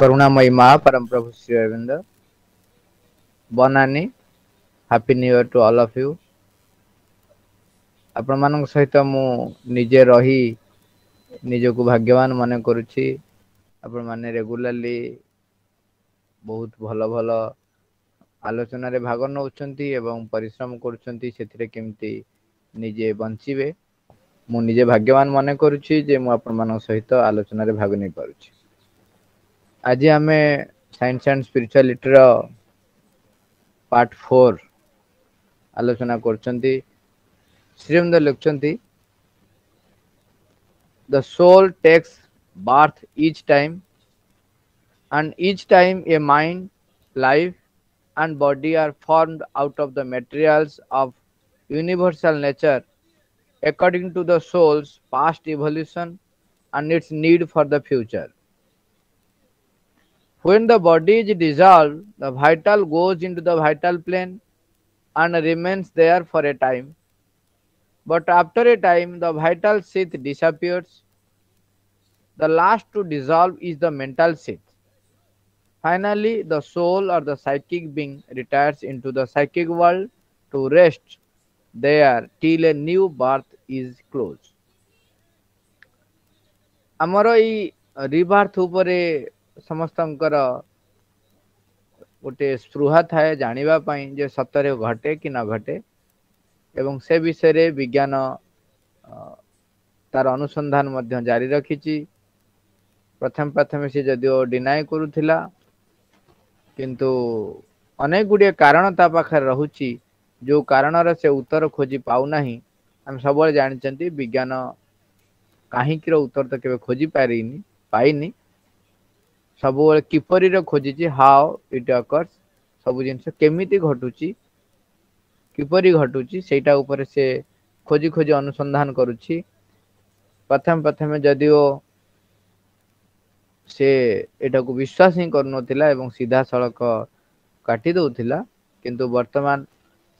करुणामयी माँ परम प्रभु श्री अरविंद ବନାନୀ happy new year to all of you ଆପଣମାନଙ୍କ ସହିତ ମୁଁ ନିଜେ ରହି ନିଜକୁ ଭାଗ୍ୟବାନ ମନେ କରୁଛି ଆପଣମାନେ ରେଗୁଲାରଲି ବହୁତ ଭଲ ଭଲ ଆଲୋଚନାରେ ଭାଗ ନେଉଛନ୍ତି ଏବଂ ପରିଶ୍ରମ କରୁଛନ୍ତି ସେଥିରେ କେମିତି ନିଜେ ବଞ୍ଚିବେ ମୁଁ ନିଜେ ଭାଗ୍ୟବାନ ମନେ କରୁଛି ଯେ ମୁଁ ଆପଣମାନଙ୍କ ସହିତ ଆଲୋଚନାରେ ଭାଗ ନେଇପାରୁଛି আজি ଆମେ ସାଇନ୍ସ ଆଣ୍ଡ ସ୍ପିରିଚୁଆଲିଟିର ପାର୍ଟ ଫୋର୍ ଆଲୋଚନା କରୁଛନ୍ତି ଶ୍ରୀମନ୍ଦ ଲେଖୁଛନ୍ତି the soul takes birth each time and each time a mind life and body are formed out of the materials of universal nature according to the soul's past evolution and its need for the future. When the body is dissolved, the vital goes into the vital plane and remains there for a time. But after a time, the vital sheath disappears. The last to dissolve is the mental sheath. Finally, the soul or the psychic being retires into the psychic world to rest there till a new birth is closed. ଆମର ଏଇ ରିବାର୍ଥ ଉପରେ ସମସ୍ତଙ୍କର ଗୋଟେ ସ୍ପୃହା ଥାଏ ଜାଣିବା ପାଇଁ ଯେ ସତରେ ଘଟେ କି ନ ଘଟେ ଏବଂ ସେ ବିଷୟରେ ବିଜ୍ଞାନ ତାର ଅନୁସନ୍ଧାନ ମଧ୍ୟ ଜାରି ରଖିଛି ପ୍ରଥମେ ପ୍ରଥମେ ସେ ଯଦିଓ ଡିନାଏ କରୁଥିଲା କିନ୍ତୁ ଅନେକ ଗୁଡ଼ିଏ କାରଣ ତା ପାଖରେ ରହୁଛି ଯେଉଁ କାରଣର ସେ ଉତ୍ତର ଖୋଜି ପାଉନାହିଁ ଆମେ ସବୁବେଳେ ଜାଣିଛନ୍ତି ବିଜ୍ଞାନ କାହିଁକିର ଉତ୍ତର ତ କେବେ ଖୋଜି ପାରିନି ପାଇନି ସବୁବେଳେ କିପରିର ଖୋଜିଛି ହାଓ ଇଟ୍ ଅକର୍ସ ସବୁ ଜିନିଷ କେମିତି ଘଟୁଛି କିପରି ଘଟୁଛି ସେଇଟା ଉପରେ ସେ ଖୋଜି ଖୋଜି ଅନୁସନ୍ଧାନ କରୁଛି ପ୍ରଥମେ ପ୍ରଥମେ ଯଦିଓ ସେ ଏଟାକୁ ବିଶ୍ୱାସ ହିଁ କରୁନଥିଲା ଏବଂ ସିଧାସଳଖ କାଟି ଦେଉଥିଲା କିନ୍ତୁ ବର୍ତ୍ତମାନ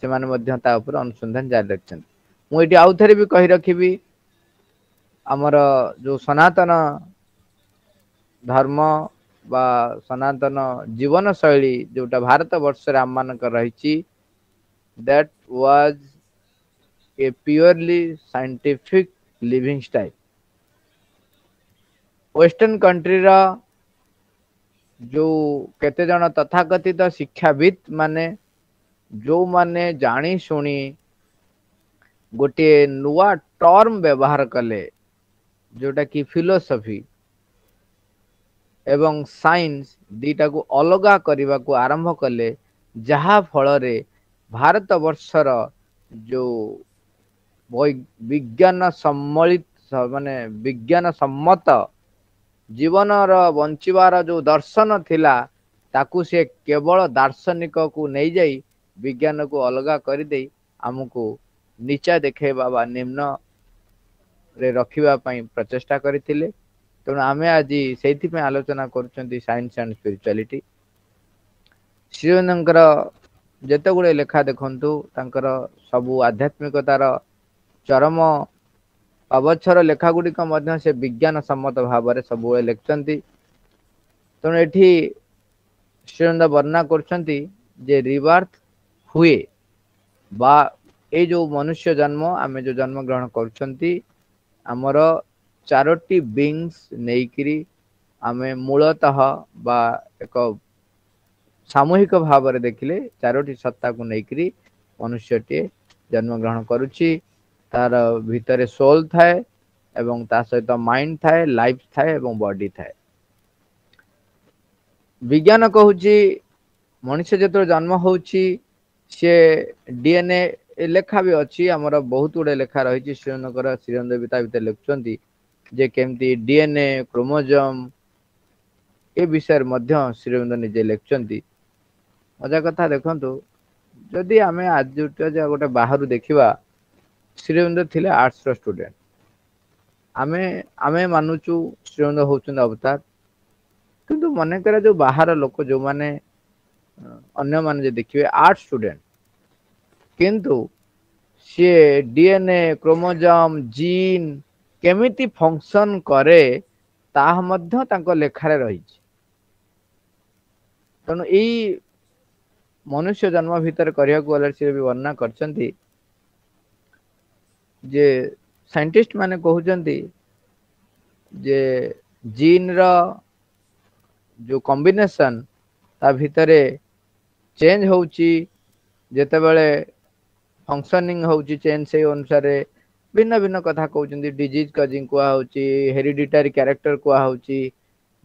ସେମାନେ ମଧ୍ୟ ତା ଉପରେ ଅନୁସନ୍ଧାନ ଜାରି ରଖିଛନ୍ତି ମୁଁ ଏଠି ଆଉ ଥରେ ବି କହି ରଖିବି ଆମର ଯେଉଁ ସନାତନ ଧର୍ମ सनातन जीवन शैली जो भारत बर्ष मान रही that was a purely scientific living style western country रा जो केते जन तथाकथित शिक्षावित माने जो माने जानी शुणी गोटे नुआ टर्म व्यवहार कले जोटा कि फिलोसफी ଏବଂ ସାଇନ୍ସ ଦୁଇଟାକୁ ଅଲଗା କରିବାକୁ ଆରମ୍ଭ କଲେ ଯାହାଫଳରେ ଭାରତ ବର୍ଷର ଯେଉଁ ବିଜ୍ଞାନ ସମ୍ମଳିତ ମାନେ ବିଜ୍ଞାନ ସମ୍ମତ ଜୀବନର ବଞ୍ଚିବାର ଯେଉଁ ଦର୍ଶନ ଥିଲା ତାକୁ ସେ କେବଳ ଦାର୍ଶନିକକୁ ନେଇଯାଇ ବିଜ୍ଞାନକୁ ଅଲଗା କରିଦେଇ ଆମକୁ ନିଚା ଦେଖେଇବା ବା ନିମ୍ନରେ ରଖିବା ପାଇଁ ପ୍ରଚେଷ୍ଟା କରିଥିଲେ ତେଣୁ ଆମେ ଆଜି ସେଇଥିପାଇଁ ଆଲୋଚନା କରୁଛନ୍ତି ସାଇନ୍ସ ଆଣ୍ଡ ସ୍ପିରିଚୁଆଲିଟି ଶ୍ରୀଅନଙ୍କର ଯେତେ ଗୁଡ଼ିଏ ଲେଖା ଦେଖନ୍ତୁ ତାଙ୍କର ସବୁ ଆଧ୍ୟାତ୍ମିକତାର ଚରମ ଅବଚ୍ଛର ଲେଖାଗୁଡ଼ିକ ମଧ୍ୟ ସେ ବିଜ୍ଞାନ ସମ୍ମତ ଭାବରେ ସବୁବେଳେ ଲେଖିଛନ୍ତି ତେଣୁ ଏଠି ଶ୍ରୀଅନନ୍ଦ ବର୍ଣ୍ଣନା କରୁଛନ୍ତି ଯେ ରିବାର୍ଥ ହୁଏ ବା ଏଇ ଯେଉଁ ମନୁଷ୍ୟ ଜନ୍ମ ଆମେ ଯେଉଁ ଜନ୍ମ ଗ୍ରହଣ କରୁଛନ୍ତି ଆମର ଚାରୋଟି ବିଙ୍ଗସ୍ ନେଇକିରି ଆମେ ମୂଳତଃ ବା ଏକ ସାମୂହିକ ଭାବରେ ଦେଖିଲେ ଚାରୋଟି ସତ୍ତାକୁ ନେଇକିରି ମନୁଷ୍ୟଟିଏ ଜନ୍ମଗ୍ରହଣ କରୁଛି ତାର ଭିତରେ ସୋଲ୍ ଥାଏ ଏବଂ ତା ସହିତ ମାଇଣ୍ଡ ଥାଏ ଲାଇଫ୍ ଥାଏ ଏବଂ ବଡି ଥାଏ ବିଜ୍ଞାନ କହୁଛି ମଣିଷ ଯେତେବେଳେ ଜନ୍ମ ହେଉଛି ସିଏ ଡିଏନ୍ଏ ଲେଖା ବି ଅଛି ଆମର ବହୁତ ଗୁଡ଼େ ଲେଖା ରହିଛି ଶ୍ରୀରଙ୍ଗଙ୍କର ଶ୍ରୀରଙ୍ଗ ଦେବୀ ତା ଭିତରେ ଲେଖୁଛନ୍ତି ଯେ କେମିତି ଡିଏନ୍ଏ କ୍ରୋମୋଜମ୍ ଏ ବିଷୟରେ ମଧ୍ୟ ଶ୍ରୀଅରବିନ୍ଦ ନିଜେ ଲେଖୁଛନ୍ତି ମଜା କଥା ଦେଖନ୍ତୁ ଯଦି ଆମେ ଆଜିର ଗୋଟେ ବାହାରୁ ଦେଖିବା ଶ୍ରୀଅରବିନ୍ଦ ଥିଲେ ଆର୍ଟ୍ସର ଷ୍ଟୁଡେଣ୍ଟ ଆମେ ଆମେ ମାନୁଛୁ ଶ୍ରୀଅରବିନ୍ଦ ହେଉଛନ୍ତି ଅବତାର କିନ୍ତୁ ମନେକର ଯେଉଁ ବାହାର ଲୋକ ଯେଉଁମାନେ ଅନ୍ୟମାନେ ଯେ ଦେଖିବେ ଆର୍ଟ ଷ୍ଟୁଡେଣ୍ଟ କିନ୍ତୁ ସିଏ ଡିଏନ୍ଏ କ୍ରୋମୋଜମ୍ ଜିନ୍ କେମିତି ଫଙ୍କସନ୍ କରେ ତାହା ମଧ୍ୟ ତାଙ୍କ ଲେଖାରେ ରହିଛି ତେଣୁ ଏଇ ମନୁଷ୍ୟ ଜନ୍ମ ଭିତରେ କରିବାକୁ ଗଲେ ସେ ବି ବର୍ଣ୍ଣନା କରିଛନ୍ତି ଯେ ସାଇଣ୍ଟିଷ୍ଟ ମାନେ କହୁଛନ୍ତି ଯେ ଜିନ୍ର ଯେଉଁ କମ୍ବିନେସନ୍ ତା ଭିତରେ ଚେଞ୍ଜ ହେଉଛି ଯେତେବେଳେ ଫଙ୍କସନିଂ ହେଉଛି ଚେଞ୍ଜ ସେଇ ଅନୁସାରେ ଭିନ୍ନ ଭିନ୍ନ କଥା କହୁଛନ୍ତି ଡିଜିଜ୍ କଜିଂ କୁହାହେଉଛି ହେରିଡିଟାରୀ କ୍ୟାରେକ୍ଟର କୁହାହେଉଛି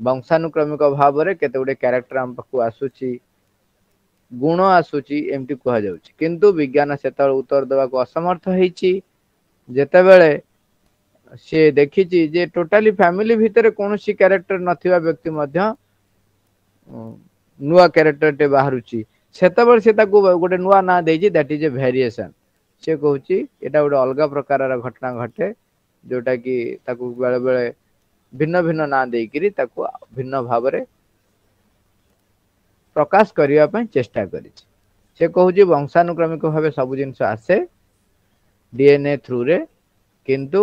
ବଂଶାନୁକ୍ରମିକ ଭାବରେ କେତେ ଗୁଡ଼ିଏ କ୍ୟାରେକ୍ଟର ଆମ ପାଖକୁ ଆସୁଛି ଗୁଣ ଆସୁଛି ଏମିତି କୁହାଯାଉଛି କିନ୍ତୁ ବିଜ୍ଞାନ ସେତେବେଳେ ଉତ୍ତର ଦେବାକୁ ଅସମର୍ଥ ହେଇଛି ଯେତେବେଳେ ସିଏ ଦେଖିଛି ଯେ ଟୋଟାଲି ଫ୍ୟାମିଲି ଭିତରେ କୌଣସି କ୍ୟାରେକ୍ଟର ନଥିବା ବ୍ୟକ୍ତି ମଧ୍ୟ ନୂଆ କ୍ୟାରେକ୍ଟରଟେ ବାହାରୁଛି ସେତେବେଳେ ସେ ତାକୁ ଗୋଟେ ନୂଆ ନାଁ ଦେଇଛି ଦ୍ୟାଟ୍ ଇଜ୍ ଏ ଭେରିଏସନ୍ ସେ କହୁଛି ଏଇଟା ଗୋଟେ ଅଲଗା ପ୍ରକାରର ଘଟଣା ଘଟେ କି ତାକୁ ବେଳେବେଳେ ଭିନ୍ନ ଭିନ୍ନ ନାଁ ଦେଇକିରି ତାକୁ ଭିନ୍ନ ଭାବରେ ପ୍ରକାଶ କରିବା ପାଇଁ ଚେଷ୍ଟା କରିଛି ସେ କହୁଛି ବଂଶାନୁକ୍ରମିକ ଭାବେ ସବୁ ଜିନିଷ ଆସେ ଡିଏନ୍ଏ ଥ୍ରୁରେ କିନ୍ତୁ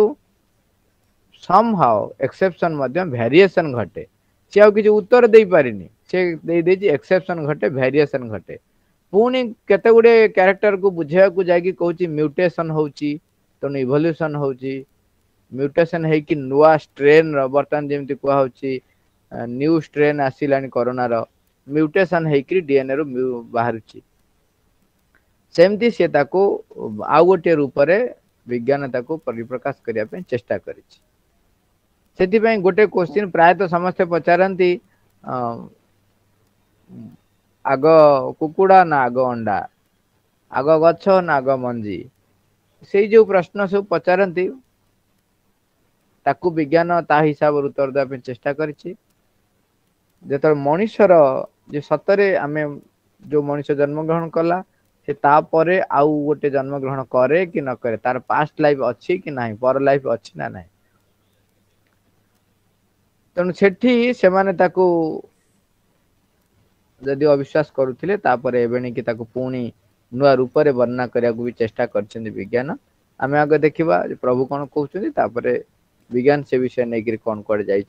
ସମ୍ ହାଓ ଏକ୍ସେପସନ୍ ମଧ୍ୟ ଭ୍ୟାରିଏସନ୍ ଘଟେ ସେ ଆଉ କିଛି ଉତ୍ତର ଦେଇପାରିନି ସେ ଦେଇଦେଇଛି ଏକ୍ସେପସନ୍ ଘଟେ ଭ୍ୟାରିଏସନ୍ ଘଟେ ପୁଣି କେତେ ଗୁଡ଼ିଏ କ୍ୟାରେକ୍ଟରକୁ ବୁଝେଇବାକୁ ଯାଇକି କହୁଛି ମ୍ୟୁଟେସନ୍ ହେଉଛି ତେଣୁ ଇଭଲ୍ୟୁସନ୍ ହେଉଛି ମ୍ୟୁଟେସନ୍ ହେଇକି ନୂଆ ଷ୍ଟ୍ରେନ୍ର ବର୍ତ୍ତମାନ ଯେମିତି କୁହାହେଉଛି ନ୍ୟୁ ଷ୍ଟ୍ରେନ୍ ଆସିଲାଣି କରୋନାର ମ୍ୟୁଟେସନ୍ ହେଇକିରି ଡିଏନ୍ଏରୁ ବାହାରୁଛି ସେମିତି ସେ ତାକୁ ଆଉ ଗୋଟିଏ ରୂପରେ ବିଜ୍ଞାନ ତାକୁ ପରିପ୍ରକାଶ କରିବା ପାଇଁ ଚେଷ୍ଟା କରିଛି ସେଥିପାଇଁ ଗୋଟେ କୋଶ୍ଚିନ୍ ପ୍ରାୟତଃ ସମସ୍ତେ ପଚାରନ୍ତି ଆଗ କୁକୁଡ଼ା ନା ଆଗ ଅଣ୍ଡା ଆଗ ଗଛ ନା ଆଗ ମଞ୍ଜି ସେଇ ଯେଉଁ ପ୍ରଶ୍ନ ସବୁ ପଚାରନ୍ତି ତାକୁ ବିଜ୍ଞାନ ତା ହିସାବରେ ଉତ୍ତର ଦେବା ପାଇଁ ଚେଷ୍ଟା କରିଛି ଯେତେବେଳେ ମଣିଷର ଯେ ସତରେ ଆମେ ଯେଉଁ ମଣିଷ ଜନ୍ମଗ୍ରହଣ କଲା ସେ ତାପରେ ଆଉ ଗୋଟେ ଜନ୍ମଗ୍ରହଣ କରେ କି ନ କରେ ତାର ପାଷ୍ଟ ଲାଇଫ୍ ଅଛି କି ନାହିଁ ପର ଲାଇଫ୍ ଅଛି ନା ନାହିଁ ତେଣୁ ସେଠି ସେମାନେ ତାକୁ जदि अविश्वास करुले एवणी पुणी नुआ रूप से वर्णना करने को भी चेषा कर विज्ञान आम आगे देखा प्रभु कौन कहते विज्ञान से विषय नहीं कौन कौन जाए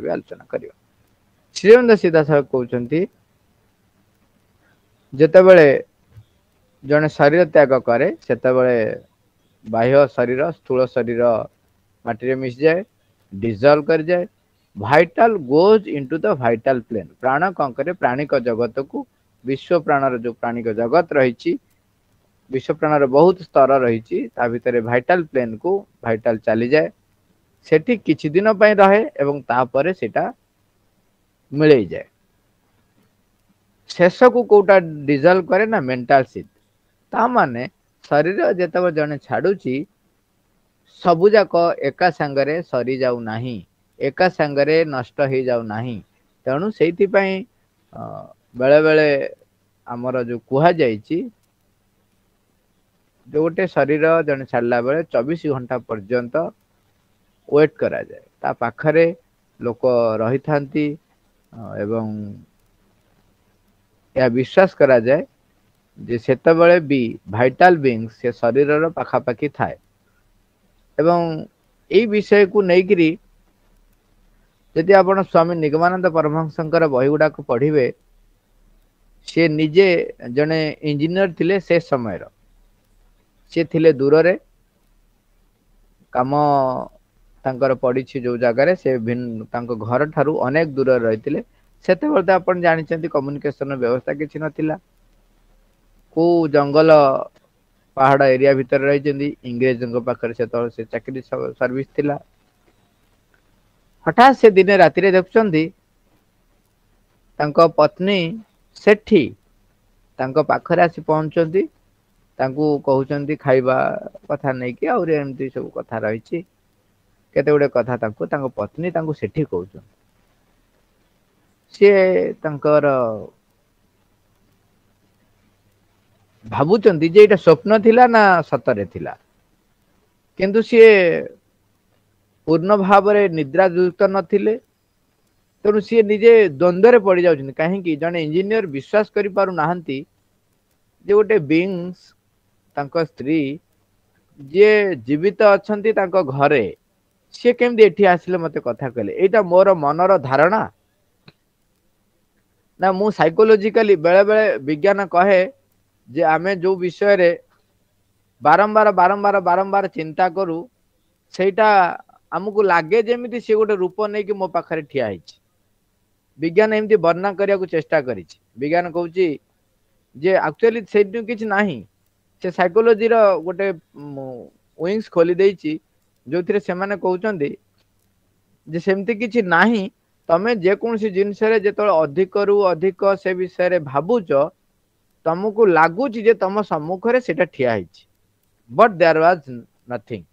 भी आलोचना कर श्रीमंद सीधा साहब कौन जो बड़े जन शरीर त्याग कै से बाह्य शरीर स्थूल शरीर मटी में मिशि जाए डिजल कर जाए vital goes into the vital plane प्राण कौन कैसे प्राणिक जगत को विश्व प्राणर जो प्राणिक जगत रही विश्व प्राणर बहुत स्तर रही भितर वाइटल प्लेन को वाइटल चली जाए से किदिन रहे और मिल जाए शेष को कौटा डिजल करे ना मेंटल सीट ता मैंने शरीर जो जन छाड़ी सबुजाक एका सांगे सरी जाऊना ही ଏକା ସାଙ୍ଗରେ ନଷ୍ଟ ହେଇଯାଉ ନାହିଁ ତେଣୁ ସେଇଥିପାଇଁ ବେଳେବେଳେ ଆମର ଯେଉଁ କୁହାଯାଇଛି ଯେଉଁ ଗୋଟେ ଶରୀର ଜଣେ ଛାଡ଼ିଲା ବେଳେ ଚବିଶ ଘଣ୍ଟା ପର୍ଯ୍ୟନ୍ତ ୱେଟ୍ କରାଯାଏ ତା ପାଖରେ ଲୋକ ରହିଥାନ୍ତି ଏବଂ ଏହା ବିଶ୍ୱାସ କରାଯାଏ ଯେ ସେତେବେଳେ ବି ଭାଇଟାଲ ବିଙ୍ଗସ୍ ସେ ଶରୀରର ପାଖାପାଖି ଥାଏ ଏବଂ ଏଇ ବିଷୟକୁ ନେଇକିରି ଯଦି ଆପଣ ସ୍ୱାମୀ ନିଗମାନନ୍ଦ ପରମହଂସଙ୍କର ବହି ଗୁଡ଼ାକ ପଢ଼ିବେ ସେ ନିଜେ ଜଣେ ଇଞ୍ଜିନିୟର ଥିଲେ ସେ ସମୟର ସେ ଥିଲେ ଦୂରରେ କାମ ତାଙ୍କର ପଡ଼ିଛି ଯେଉଁ ଜାଗାରେ ସେ ତାଙ୍କ ଘରଠାରୁ ଅନେକ ଦୂରରେ ରହିଥିଲେ ସେତେବେଳେ ତ ଆପଣ ଜାଣିଛନ୍ତି କମ୍ୟୁନିକେସନ ବ୍ୟବସ୍ଥା କିଛି ନଥିଲା କେଉଁ ଜଙ୍ଗଲ ପାହାଡ଼ ଏରିଆ ଭିତରେ ରହିଛନ୍ତି ଇଂରେଜଙ୍କ ପାଖରେ ସେତେବେଳେ ସେ ଚାକିରି ସର୍ଭିସ ଥିଲା ହଠାତ୍ ସେ ଦିନେ ରାତିରେ ଦେଖୁଛନ୍ତି ତାଙ୍କ ପତ୍ନୀ ସେଠି ତାଙ୍କ ପାଖରେ ଆସି ପହଞ୍ଚନ୍ତି ତାଙ୍କୁ କହୁଛନ୍ତି ଖାଇବା କଥା ନେଇକି ଆହୁରି ଏମିତି ସବୁ କଥା ରହିଛି କେତେ ଗୁଡ଼ିଏ କଥା ତାଙ୍କୁ ତାଙ୍କ ପତ୍ନୀ ତାଙ୍କୁ ସେଠି କହୁଛନ୍ତି ସିଏ ତାଙ୍କର ଭାବୁଛନ୍ତି ଯେ ଏଇଟା ସ୍ୱପ୍ନ ଥିଲା ନା ସତରେ ଥିଲା କିନ୍ତୁ ସିଏ ପୂର୍ଣ୍ଣ ଭାବରେ ନିଦ୍ରାଯୁକ୍ତ ନଥିଲେ ତେଣୁ ସିଏ ନିଜେ ଦ୍ୱନ୍ଦ୍ୱରେ ପଡ଼ିଯାଉଛନ୍ତି କାହିଁକି ଜଣେ ଇଞ୍ଜିନିୟର ବିଶ୍ୱାସ କରିପାରୁନାହାନ୍ତି ଯେ ଗୋଟେ ବିଙ୍ଗସ୍ ତାଙ୍କ ସ୍ତ୍ରୀ ଯିଏ ଜୀବିତ ଅଛନ୍ତି ତାଙ୍କ ଘରେ ସିଏ କେମିତି ଏଠି ଆସିଲେ ମୋତେ କଥା କହିଲେ ଏଇଟା ମୋର ମନର ଧାରଣା ନା ମୁଁ ସାଇକୋଲୋଜିକାଲି ବେଳେବେଳେ ବିଜ୍ଞାନ କହେ ଯେ ଆମେ ଯେଉଁ ବିଷୟରେ ବାରମ୍ବାର ବାରମ୍ବାର ବାରମ୍ବାର ଚିନ୍ତା କରୁ ସେଇଟା ଆମକୁ ଲାଗେ ଯେମିତି ସେ ଗୋଟେ ରୂପ ନେଇକି ମୋ ପାଖରେ ଠିଆ ହେଇଛି ବିଜ୍ଞାନ ଏମିତି ବର୍ଣ୍ଣନା କରିବାକୁ ଚେଷ୍ଟା କରିଛି ବିଜ୍ଞାନ କହୁଛି ଯେ ଆକ୍ଚୁଆଲି ସେଇଠୁ କିଛି ନାହିଁ ସେ ସାଇକୋଲୋଜିର ଗୋଟେ ୱିଙ୍ଗସ ଖୋଲି ଦେଇଛି ଯେଉଁଥିରେ ସେମାନେ କହୁଛନ୍ତି ଯେ ସେମିତି କିଛି ନାହିଁ ତମେ ଯେକୌଣସି ଜିନିଷରେ ଯେତେବେଳେ ଅଧିକରୁ ଅଧିକ ସେ ବିଷୟରେ ଭାବୁଛ ତମକୁ ଲାଗୁଛି ଯେ ତମ ସମ୍ମୁଖରେ ସେଇଟା ଠିଆ ହେଇଛି ବଟ୍ ଦେଆର ୱାଜ ନଥିଙ୍ଗ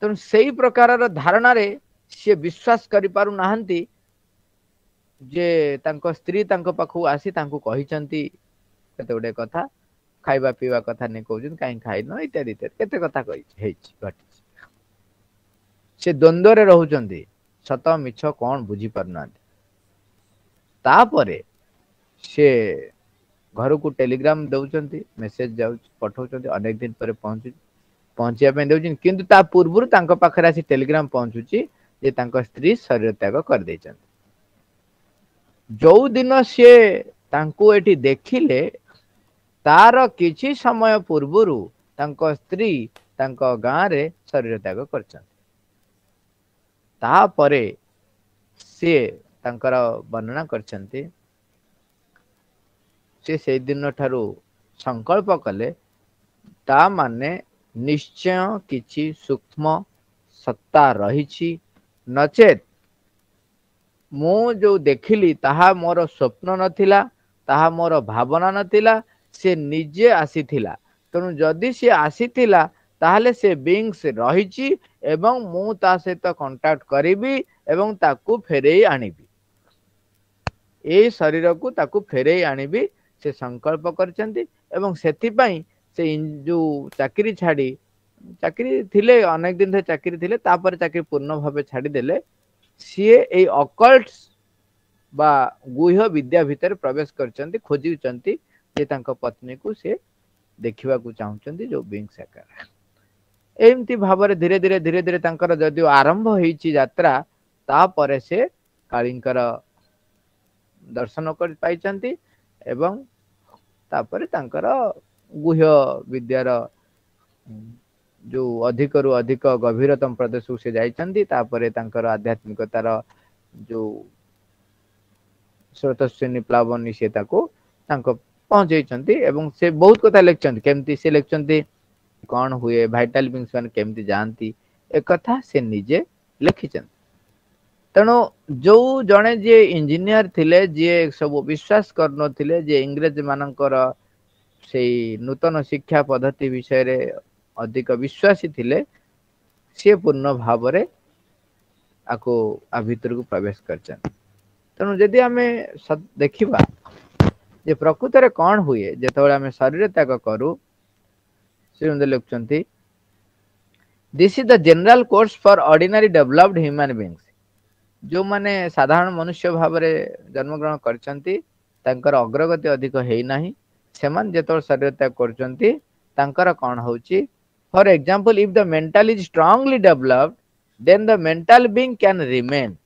ତେଣୁ ସେଇ ପ୍ରକାରର ଧାରଣାରେ ସିଏ ବିଶ୍ୱାସ କରିପାରୁନାହାନ୍ତି ଯେ ତାଙ୍କ ସ୍ତ୍ରୀ ତାଙ୍କ ପାଖକୁ ଆସି ତାଙ୍କୁ କହିଛନ୍ତି କେତେ ଗୁଡ଼ିଏ କଥା ଖାଇବା ପିଇବା କଥା ନେଇ କହୁଛନ୍ତି କାହିଁ ଖାଇନ ଇତ୍ୟାଦି ଇତ୍ୟାଦି କେତେ କଥା କହିଛି ହେଇଛି ଘଟିଛି ସେ ଦ୍ୱନ୍ଦ୍ୱରେ ରହୁଛନ୍ତି ସତ ମିଛ କ'ଣ ବୁଝିପାରୁନାହାନ୍ତି ତାପରେ ସେ ଘରକୁ ଟେଲିଗ୍ରାମ ଦେଉଛନ୍ତି ମେସେଜ ଯାଉଛି ପଠଉଛନ୍ତି ଅନେକ ଦିନ ପରେ ପହଞ୍ଚୁଛି ପହଞ୍ଚିବା ପାଇଁ ଦେଉଛନ୍ତି କିନ୍ତୁ ତା ପୂର୍ବରୁ ତାଙ୍କ ପାଖରେ ଆସି ଟେଲିଗ୍ରାମ ପହଞ୍ଚୁଛି ଯେ ତାଙ୍କ ସ୍ତ୍ରୀ ଶରୀର ତ୍ୟାଗ କରିଦେଇଛନ୍ତି ଯୋଉଦିନ ସିଏ ତାଙ୍କୁ ଏଠି ଦେଖିଲେ ତାର କିଛି ସମୟ ପୂର୍ବରୁ ତାଙ୍କ ସ୍ତ୍ରୀ ତାଙ୍କ ଗାଁରେ ଶରୀର ତ୍ୟାଗ କରିଛନ୍ତି ତାପରେ ସିଏ ତାଙ୍କର ବର୍ଣ୍ଣନା କରିଛନ୍ତି ସେ ସେଇଦିନ ଠାରୁ ସଂକଳ୍ପ କଲେ ତା ମାନେ निश्चय किसी सूक्ष्म सत्ता रही नचे मु जो देखिली ता मोर स्वप्न नाला मोर भावना नाला से निजे आसी तेणु जदि सी आसी से बींगस रही मुझे कंटाक्ट करी ताकू फेरे आनबी शरीर को ताकू फेरे आनबी से संकल्प करती ସେ ଯୋଉ ଚାକିରି ଛାଡି ଚାକିରି ଥିଲେ ଅନେକ ଦିନ ଧରି ଚାକିରି ଥିଲେ ତାପରେ ଚାକିରି ପୂର୍ଣ୍ଣ ଭାବେ ଛାଡ଼ିଦେଲେ ସିଏ ଏଇ ଅକଲ୍ଟ ବା ଗୁହ୍ୟ ବିଦ୍ୟା ଭିତରେ ପ୍ରବେଶ କରିଛନ୍ତି ଖୋଜୁଛନ୍ତି ଯେ ତାଙ୍କ ପତ୍ନୀକୁ ସିଏ ଦେଖିବାକୁ ଚାହୁଁଛନ୍ତି ଯୋଉ ବିଂଶ ଆକାର ଏମିତି ଭାବରେ ଧୀରେ ଧୀରେ ଧୀରେ ଧୀରେ ତାଙ୍କର ଯଦିଓ ଆରମ୍ଭ ହେଇଛି ଯାତ୍ରା ତାପରେ ସେ କାଳୀଙ୍କର ଦର୍ଶନ କରି ପାଇଛନ୍ତି ଏବଂ ତାପରେ ତାଙ୍କର गुह्य विद्यार जो अधिक रु अधिक गभीरतम प्रदेश को सी जापर तर आध्यात्मिकतार जो स्रोतश्विनी प्लावनी सी पहुंचे से बहुत कथा लिखते केमती से लिखते कौन हुए भाइटाल केमती जाती एक कथा से निजे लिखिंट तेणु जो जड़े जी इंजीनियर थी जी सब विश्वास करें इंग्रज मानकर ସେଇ ନୂତନ ଶିକ୍ଷା ପଦ୍ଧତି ବିଷୟରେ ଅଧିକ ବିଶ୍ୱାସୀ ଥିଲେ ସିଏ ପୂର୍ଣ୍ଣ ଭାବରେ ଆକୁ ଆ ଭିତରକୁ ପ୍ରବେଶ କରିଛନ୍ତି ତେଣୁ ଯଦି ଆମେ ଦେଖିବା ଯେ ପ୍ରକୃତରେ କ'ଣ ହୁଏ ଯେତେବେଳେ ଆମେ ଶରୀର ତ୍ୟାଗ କରୁ ଶ୍ରୀମନ୍ଦ ଲେଖୁଛନ୍ତି this is the general course for ordinary developed human beings ଯେଉଁମାନେ ସାଧାରଣ ମନୁଷ୍ୟ ଭାବରେ ଜନ୍ମଗ୍ରହଣ କରିଛନ୍ତି ତାଙ୍କର ଅଗ୍ରଗତି ଅଧିକ ହେଇନାହିଁ ସେମାନେ ଯେତେବେଳେ ଶରୀରତ୍ୟାଗ କରୁଛନ୍ତି ତାଙ୍କର କ'ଣ ହେଉଛି for example if the mental is strongly developed then the mental being can remain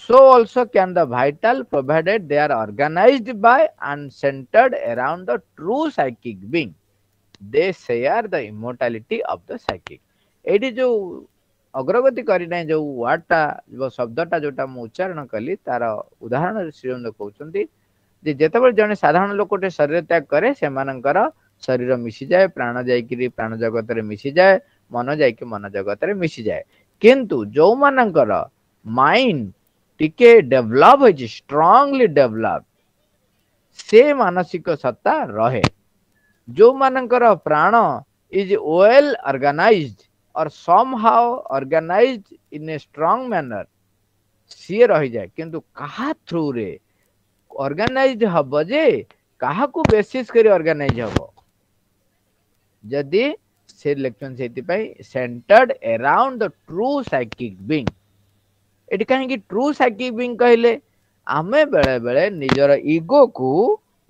so also can the vital provided they are organized by and centered around the true psychic being they share the immortality of the psychic ଏଇଠି ଯୋଉ ଅଗ୍ରଗତି କରିନାହିଁ ଯୋଉ ୱାର୍ଡଟା ଶବ୍ଦଟା ଯୋଉଟା ମୁଁ ଉଚ୍ଚାରଣ କଲି ତାର ଉଦାହରଣରେ ଶ୍ରୀଅନ୍ଦ କହୁଛନ୍ତି जिते जन साधारण लोक शरीर त्याग कैमान शरीर मिसी जाए प्राण जा प्राण जगत मिसी जाए मन जा मन जगत में मिसी जाए किंतु जो मान माइंड टिके डेवलप स्ट्रंगली डेवलप से मानसिक सत्ता रहे जो मान प्राण इज वेल अर्गानाइज और some how in A स्ट्रंग manner सी रही जाए कि थ्रु रे ऑर्गेनाइज्ड हम जे क्या बेसीस करगानाइज हम जदि से इलेक्शन से centred around the true psychic being ये कहीं ट्रु साइकिक बिंग कहले आम बेले बेले निजर इगो को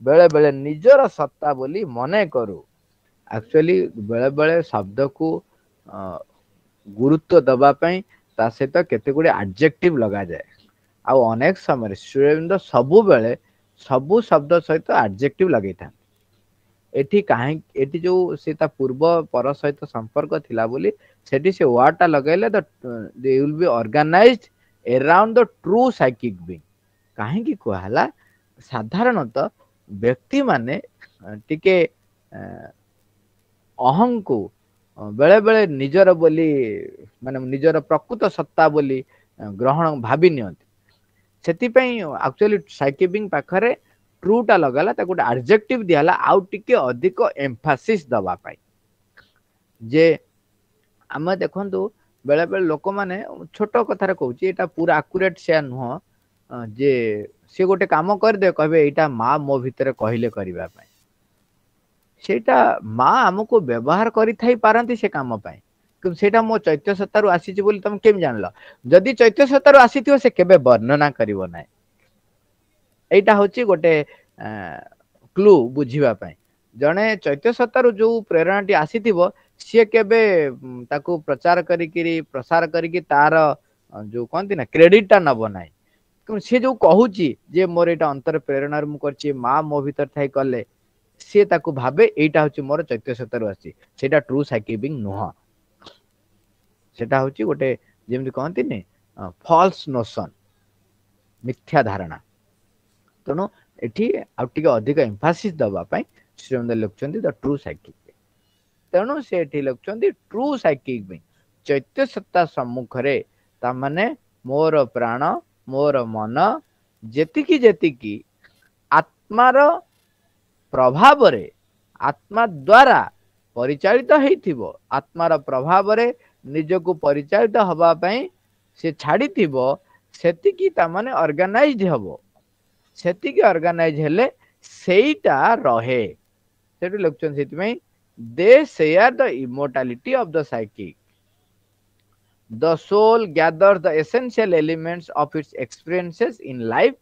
बेले बेले निजर सत्ता बोली मन करू आकचुअली बेले बेले शब्द को गुरुत्व दबा दवापाई सहित केत गुड़े आडजेक्टिव लगा जाए ଆଉ ଅନେକ ସମୟରେ ଶ୍ରୀରବିନ୍ଦ ସବୁବେଳେ ସବୁ ଶବ୍ଦ ସହିତ ଆବଜେକ୍ଟିଭ ଲଗେଇଥାନ୍ତି ଏଠି କାହିଁକି ଏଠି ଯୋଉ ସେ ତା ପୂର୍ବ ପର ସହିତ ସମ୍ପର୍କ ଥିଲା ବୋଲି ସେଠି ସେ ୱାର୍ଡଟା ଲଗେଇଲେ ବି organise around the true psychic being କାହିଁକି କୁହାହେଲା ସାଧାରଣତଃ ବ୍ୟକ୍ତିମାନେ ଟିକେ ଅହଙ୍କୁ ବେଳେବେଳେ ନିଜର ବୋଲି ମାନେ ନିଜର ପ୍ରକୃତ ସତ୍ତା ବୋଲି ଗ୍ରହଣ ଭାବି ନିଅନ୍ତି ସେଥିପାଇଁ ଆକ୍ଚୁଆଲି ସାଇଟ୍ କିପିଂ ପାଖରେ ଟ୍ରୁଟା ଲଗାଲା ତାକୁ ଗୋଟେ ଆଡ଼ଜେକ୍ଟିଭ୍ ଦିଆହେଲା ଆଉ ଟିକେ ଅଧିକ ଏମ୍ଫାସିସ୍ ଦେବା ପାଇଁ ଯେ ଆମେ ଦେଖନ୍ତୁ ବେଳେବେଳେ ଲୋକମାନେ ଛୋଟ କଥାରେ କହୁଛି ଏଇଟା ପୁରା ଆକୁରେଟ୍ ସେୟା ନୁହଁ ଯେ ସେ ଗୋଟେ କାମ କରିଦେବେ କହିବେ ଏଇଟା ମା ମୋ ଭିତରେ କହିଲେ କରିବା ପାଇଁ ସେଇଟା ମା ଆମକୁ ବ୍ୟବହାର କରିଥାଇପାରନ୍ତି ସେ କାମ ପାଇଁ କିନ୍ତୁ ସେଇଟା ମୋ ଚୈତ୍ୟ ସତାରୁ ଆସିଛି ବୋଲି ତମେ କେମିତି ଜାଣିଲ ଯଦି ଚୈତ୍ୟ ସତାରୁ ଆସିଥିବ ସେ କେବେ ବର୍ଣ୍ଣନା କରିବ ନାହିଁ ଏଇଟା ହଉଛି ଗୋଟେ କ୍ଲୁ ବୁଝିବା ପାଇଁ ଜଣେ ଚୈତ୍ୟ ସତାରୁ ଯୋଉ ପ୍ରେରଣାଟି ଆସିଥିବ ସିଏ କେବେ ତାକୁ ପ୍ରଚାର କରିକିରି ପ୍ରସାର କରିକି ତାର ଯୋଉ କହନ୍ତି ନା କ୍ରେଡିଟଟା ନବ ନାହିଁ ସିଏ ଯୋଉ କହୁଛି ଯେ ମୋର ଏଇଟା ଅନ୍ତର ପ୍ରେରଣାରୁ ମୁଁ କରିଛି ମା ମୋ ଭିତରେ ଥାଇ କଲେ ସିଏ ତାକୁ ଭାବେ ଏଇଟା ହଉଛି ମୋର ଚୈତ୍ୟ ସତାରୁ ଆସିଛି ସେଇଟା ଟ୍ରୁ ସାଇକିବିଂ ନୁହଁ सेटा हूँ गोटे जमी कहते ना फल्स नोसन मिथ्या धारणा तेणु ये अधिक इम्फासी दवापाई श्रीचंद्र लिखुं द ट्रु सैकिक तेणु से ट्रु सैकिक चैत्य सत्ता सम्मुखे मैंने मोर प्राण मोर मन जी जी आत्मार प्रभाव रे आत्मा द्वारा परिचालित तो आत्मार प्रभाव रे निज को परिचालित हवापी से छाड़ थी से अर्गानाइज हम से अर्गानाइज हेले से रहे दे से the immortality of the psychic the soul gather the essential element of its experiences in life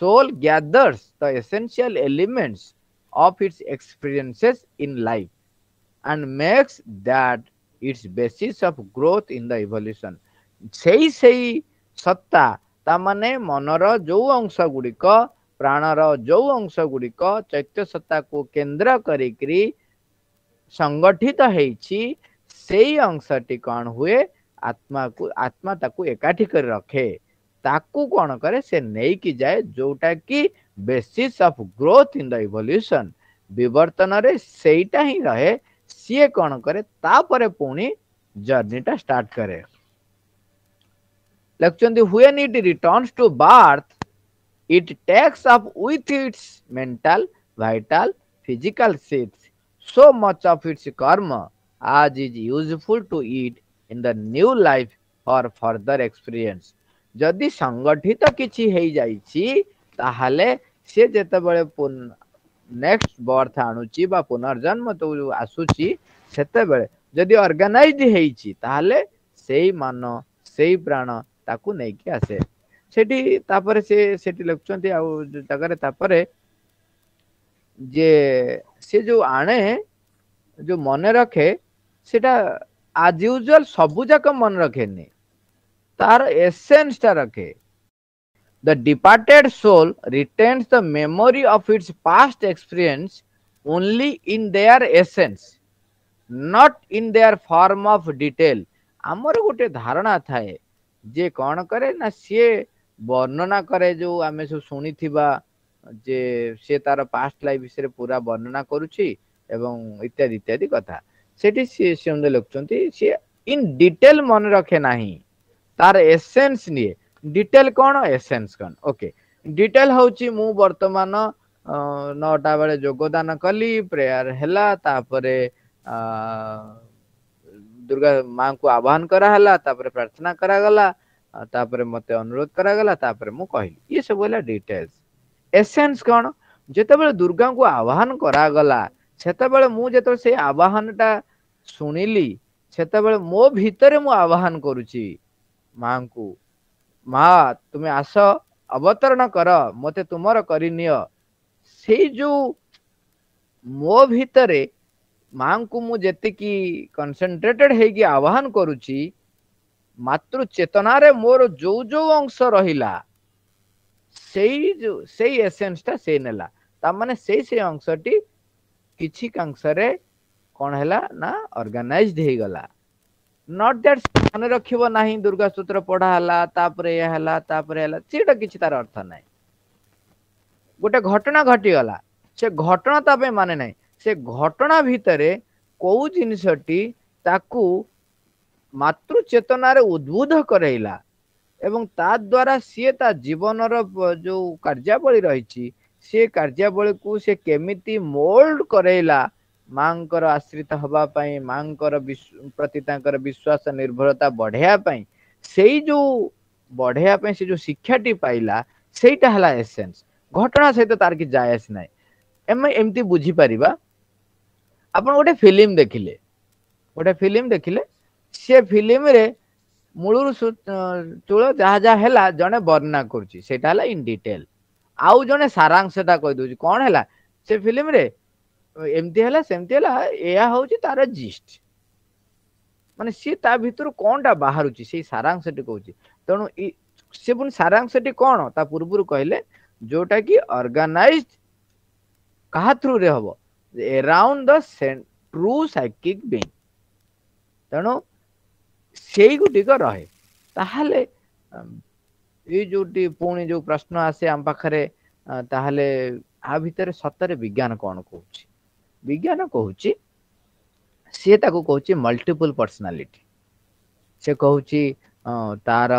soul gathers the essential elements of its experiences in life and makes that its basis of growth in the evolution सही सही सत्ता ताने मनर जो अंश गुड़िक प्राणर जो अंश गुड़िक चैत्य सत्ता को केन्द्र करगठित होशटी कौन हुए आत्मा को आत्मा ताकू एकाठी कर रखे ताकू कौन करे से नहीं कि जाए जोटा कि basis of growth in the evolution बर्तन से रहे ସିଏ କଣ କରେ ତାପରେ ପୁଣି ଜର୍ଣ୍ଣିଟା ଷ୍ଟାର୍ଟ କରେ ଲେଖୁଛନ୍ତି when it return to birth it takes of with its mental vital physical sheaths so much of its karma as is useful to it in the new life or further experience ଯଦି ସଂଗଠିତ କିଛି ହେଇଯାଇଛି ତାହେଲେ ସେ ଯେତେବେଳେ next berth ଆଣୁଛି ବା ପୁନର୍ଜନ୍ମ ତୁ ଆସୁଛି ସେତେବେଳେ ଯଦି ଅର୍ଗାନାଇଜ ହେଇଛି ତାହେଲେ ସେଇ ମନ ସେଇ ପ୍ରାଣ ତାକୁ ନେଇକି ଆସେ ସେଠି ତାପରେ ସେ ସେଠି ଲେଖୁଛନ୍ତି ଆଉ ଜାଗାରେ ତାପରେ ଯେ ସେ ଯୋଉ ଆଣେ ଯୋଉ ମନେ ରଖେ ସେଟା ଆଜ ୟୁଜୁଆଲ ସବୁ ଯାକ ମନେ ରଖେନି ତାର ଏସେନ୍ସଟା ରଖେ The departed soul retains the memory of its past experience only in their essence, not in their form of detail. ଆମର ଗୋଟେ ଧାରଣା ଥାଏ ଯେ କ'ଣ କରେ ନା ସିଏ ବର୍ଣ୍ଣନା କରେ ଯେଉଁ ଆମେ ସବୁ ଶୁଣିଥିବା ଯେ ସିଏ ତାର ପାଷ୍ଟ ଲାଇଫ୍ ବିଷୟରେ ପୁରା ବର୍ଣ୍ଣନା କରୁଛି ଏବଂ ଇତ୍ୟାଦି ଇତ୍ୟାଦି କଥା ସେଠି ସିଏ ସେମିତି ଲେଖୁଛନ୍ତି ସିଏ ଇନ୍ ଡିଟେଲ ମନେ ରଖେ ନାହିଁ ତାର ଏସେନ୍ସ ନିଏ डिटेल कौन एसेन्स कौन ओके डिटेल हूँ मु वर्तमान नौटा बेले जोगदान कली प्रेयर है दुर्गा माँ को आह्वान कराला प्रार्थना करागला मत अनुरोध करागला कहली ये सब है डिटेल्स एसेन्स कौन जिते दुर्गा को आह्वान करागला से आह्वान टा शुणिली से मो भर मु आह्वान करुची माँ को मा तुम आस अवतरण कर मत तुम करो भाई माँ को मुझे कनसेनट्रेटेड हो आहवान करुची मातृ चेतन मोर जो जो अंश रहा एसेन्सटा से नाला मैंने से अंश टी किंश कौन है ना अर्गानाइज हो गला ନଟ୍ ଦ୍ୟାଟ୍ ମନେ ରଖିବ ନାହିଁ ଦୁର୍ଗା ସ୍ତୋତ୍ର ପଢା ହେଲା ତାପରେ ଏହା ହେଲା ତାପରେ ହେଲା ସେଇଟା କିଛି ତାର ଅର୍ଥ ନାହିଁ ଗୋଟେ ଘଟଣା ଘଟିଗଲା ସେ ଘଟଣା ତା ପାଇଁ ମାନେ ନାହିଁ ସେ ଘଟଣା ଭିତରେ କୋଉ ଜିନିଷଟି ତାକୁ ମାତୃ ଚେତନାରେ ଉଦ୍ବୁଦ୍ଧ କରେଇଲା ଏବଂ ତା ଦ୍ୱାରା ସିଏ ତା ଜୀବନର ଯୋଉ କାର୍ଯ୍ୟାବଳୀ ରହିଛି ସେ କାର୍ଯ୍ୟାବଳୀକୁ ସେ କେମିତି ମୋଲ୍ଡ କରେଇଲା ମାଙ୍କର ଆଶ୍ରିତ ହେବା ପାଇଁ ମାଙ୍କର ପ୍ରତି ତାଙ୍କର ବିଶ୍ୱାସ ନିର୍ଭରତା ବଢେଇବା ପାଇଁ ସେଇ ଯୋଉ ବଢେଇବା ପାଇଁ ସେ ଯୋଉ ଶିକ୍ଷାଟି ପାଇଲା ସେଇଟା ହେଲା ଏସେନ୍ସ ଘଟଣା ସହିତ ତାର କିଛି ଯାଏ ଆସି ନାହିଁ ଆମେ ଏମିତି ବୁଝିପାରିବା ଆପଣ ଗୋଟେ ଫିଲ୍ମ ଦେଖିଲେ ଗୋଟେ ଫିଲ୍ମ ଦେଖିଲେ ସେ ଫିଲ୍ମରେ ମୂଳରୁ ଚୂଳ ଯାହା ଯାହା ହେଲା ଜଣେ ବର୍ଣ୍ଣନା କରୁଛି ସେଇଟା ହେଲା ଇନ୍ ଡିଟେଲ ଆଉ ଜଣେ ସାରାଂଶଟା କହିଦେଉଛି କ'ଣ ହେଲା ସେ ଫିଲ୍ମରେ ଏମିତି ହେଲା ସେମିତି ହେଲା ଏହା ହଉଛି ତାର ଜିଷ୍ଟ ମାନେ ସିଏ ତା ଭିତରୁ କ'ଣଟା ବାହାରୁଛି ସେଇ ସାରାଂଶଟି କହୁଛି ତେଣୁ ସେ ପୁଣି ସାରାଂଶଟି କ'ଣ ତା ପୂର୍ବରୁ କହିଲେ ଯୋଉଟା କି ଅର୍ଗାନାଇଜ କାହା ଥ୍ରୁରେ ହବ around the true psychic being ତେଣୁ ସେଇଗୁଡ଼ିକ ରହେ ତାହେଲେ ଏଇ ଯୋଉଟି ପୁଣି ଯୋଉ ପ୍ରଶ୍ନ ଆସେ ଆମ ପାଖରେ ତାହେଲେ ଆ ଭିତରେ ସତରେ ବିଜ୍ଞାନ କ'ଣ କହୁଛି विज्ञान कहूँ सी ताक कौच मल्टीपुल पर्सनालीटी से कौच तार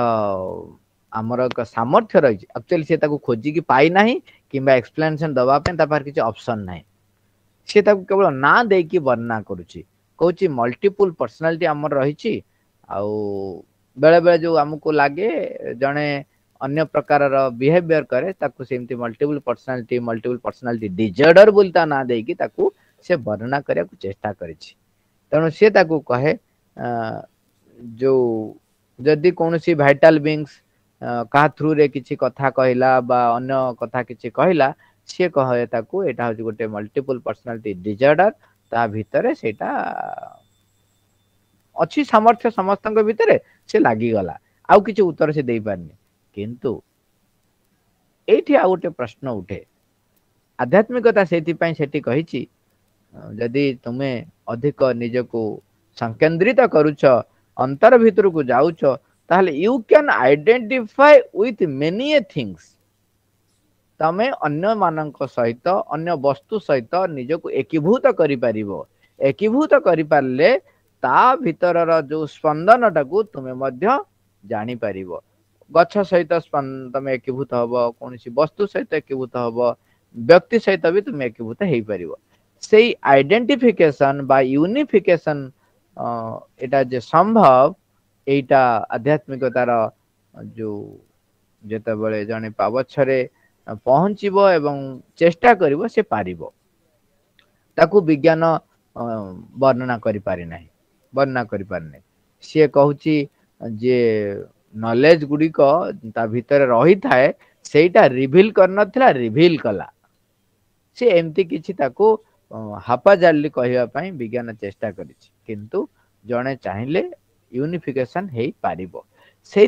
आमर एक सामर्थ्य रही एक्चुअली सी ताक खोजिकी पाईना किंबा एक्सप्लेनेसन देखे किसी अप्सन ना सी ताक केवल ना दे कि वर्णना करुच्ची कौच मल्टीपुल पर्सनालीटी आम रही बेले बेले जो आमको लगे जड़े अन्य प्रकार बिहेवियर कैसे multiple personality multiple personality disorder बोली ना देखिए ସେ ବର୍ଣ୍ଣନା କରିବାକୁ ଚେଷ୍ଟା କରିଛି ତେଣୁ ସେ ତାକୁ କହେ ଯେଉଁ ଯଦି କୌଣସି ଭାଇଟାଲ ବିଙ୍ଗସ୍ କାହା ଥ୍ରୁରେ କିଛି କଥା କହିଲା ବା ଅନ୍ୟ କଥା କିଛି କହିଲା ସିଏ କହେ ତାକୁ ଏଇଟା ହେଉଛି ଗୋଟେ ମଲ୍ଟିପୁଲ ପର୍ସନାଲିଟି ଡିଜର୍ଡର ତା ଭିତରେ ସେଇଟା ଅଛି ସାମର୍ଥ୍ୟ ସମସ୍ତଙ୍କ ଭିତରେ ସେ ଲାଗିଗଲା ଆଉ କିଛି ଉତ୍ତର ସେ ଦେଇପାରିନି କିନ୍ତୁ ଏଇଠି ଆଉ ଗୋଟେ ପ୍ରଶ୍ନ ଉଠେ ଆଧ୍ୟାତ୍ମିକତା ସେଇଥିପାଇଁ ସେଠି କହିଛି ଯଦି ତୁମେ ଅଧିକ ନିଜକୁ ସଂକେନ୍ଦ୍ରିତ କରୁଛ ଅନ୍ତର ଭିତରକୁ ଯାଉଛ ତାହେଲେ you can identify with many a things ତମେ ଅନ୍ୟମାନଙ୍କ ସହିତ ଅନ୍ୟ ବସ୍ତୁ ସହିତ ନିଜକୁ ଏକୀଭୂତ କରିପାରିବ ଏକୀଭୂତ କରିପାରିଲେ ତା ଭିତରର ଯୋଉ ସ୍ପନ୍ଦନଟାକୁ ତୁମେ ମଧ୍ୟ ଜାଣିପାରିବ ଗଛ ସହିତ ତମେ ଏକୀଭୂତ ହବ କୌଣସି ବସ୍ତୁ ସହିତ ଏକୀଭୂତ ହବ ବ୍ୟକ୍ତି ସହିତ ବି ତୁମେ ଏକୀଭୂତ ହେଇପାରିବ से आईडेटिफिकेशन यूनिफिकेशन यहाँ जे संभव यहाँ आध्यात्मिकतार जो जिते बड़े जन पावच्छरे पहुँचब एवं चेष्टा कर से पार ताकू विज्ञान वर्णना करना वर्णना कर पारिना सी कहि जे नलेज गुड़िकर रही थाएटा रिभिल कर ना रिभिल कला सी एमती किसी हापाजाली कहवापी विज्ञान चेष्टा कर जड़े चाहिए यूनिफिकेसन हो पार से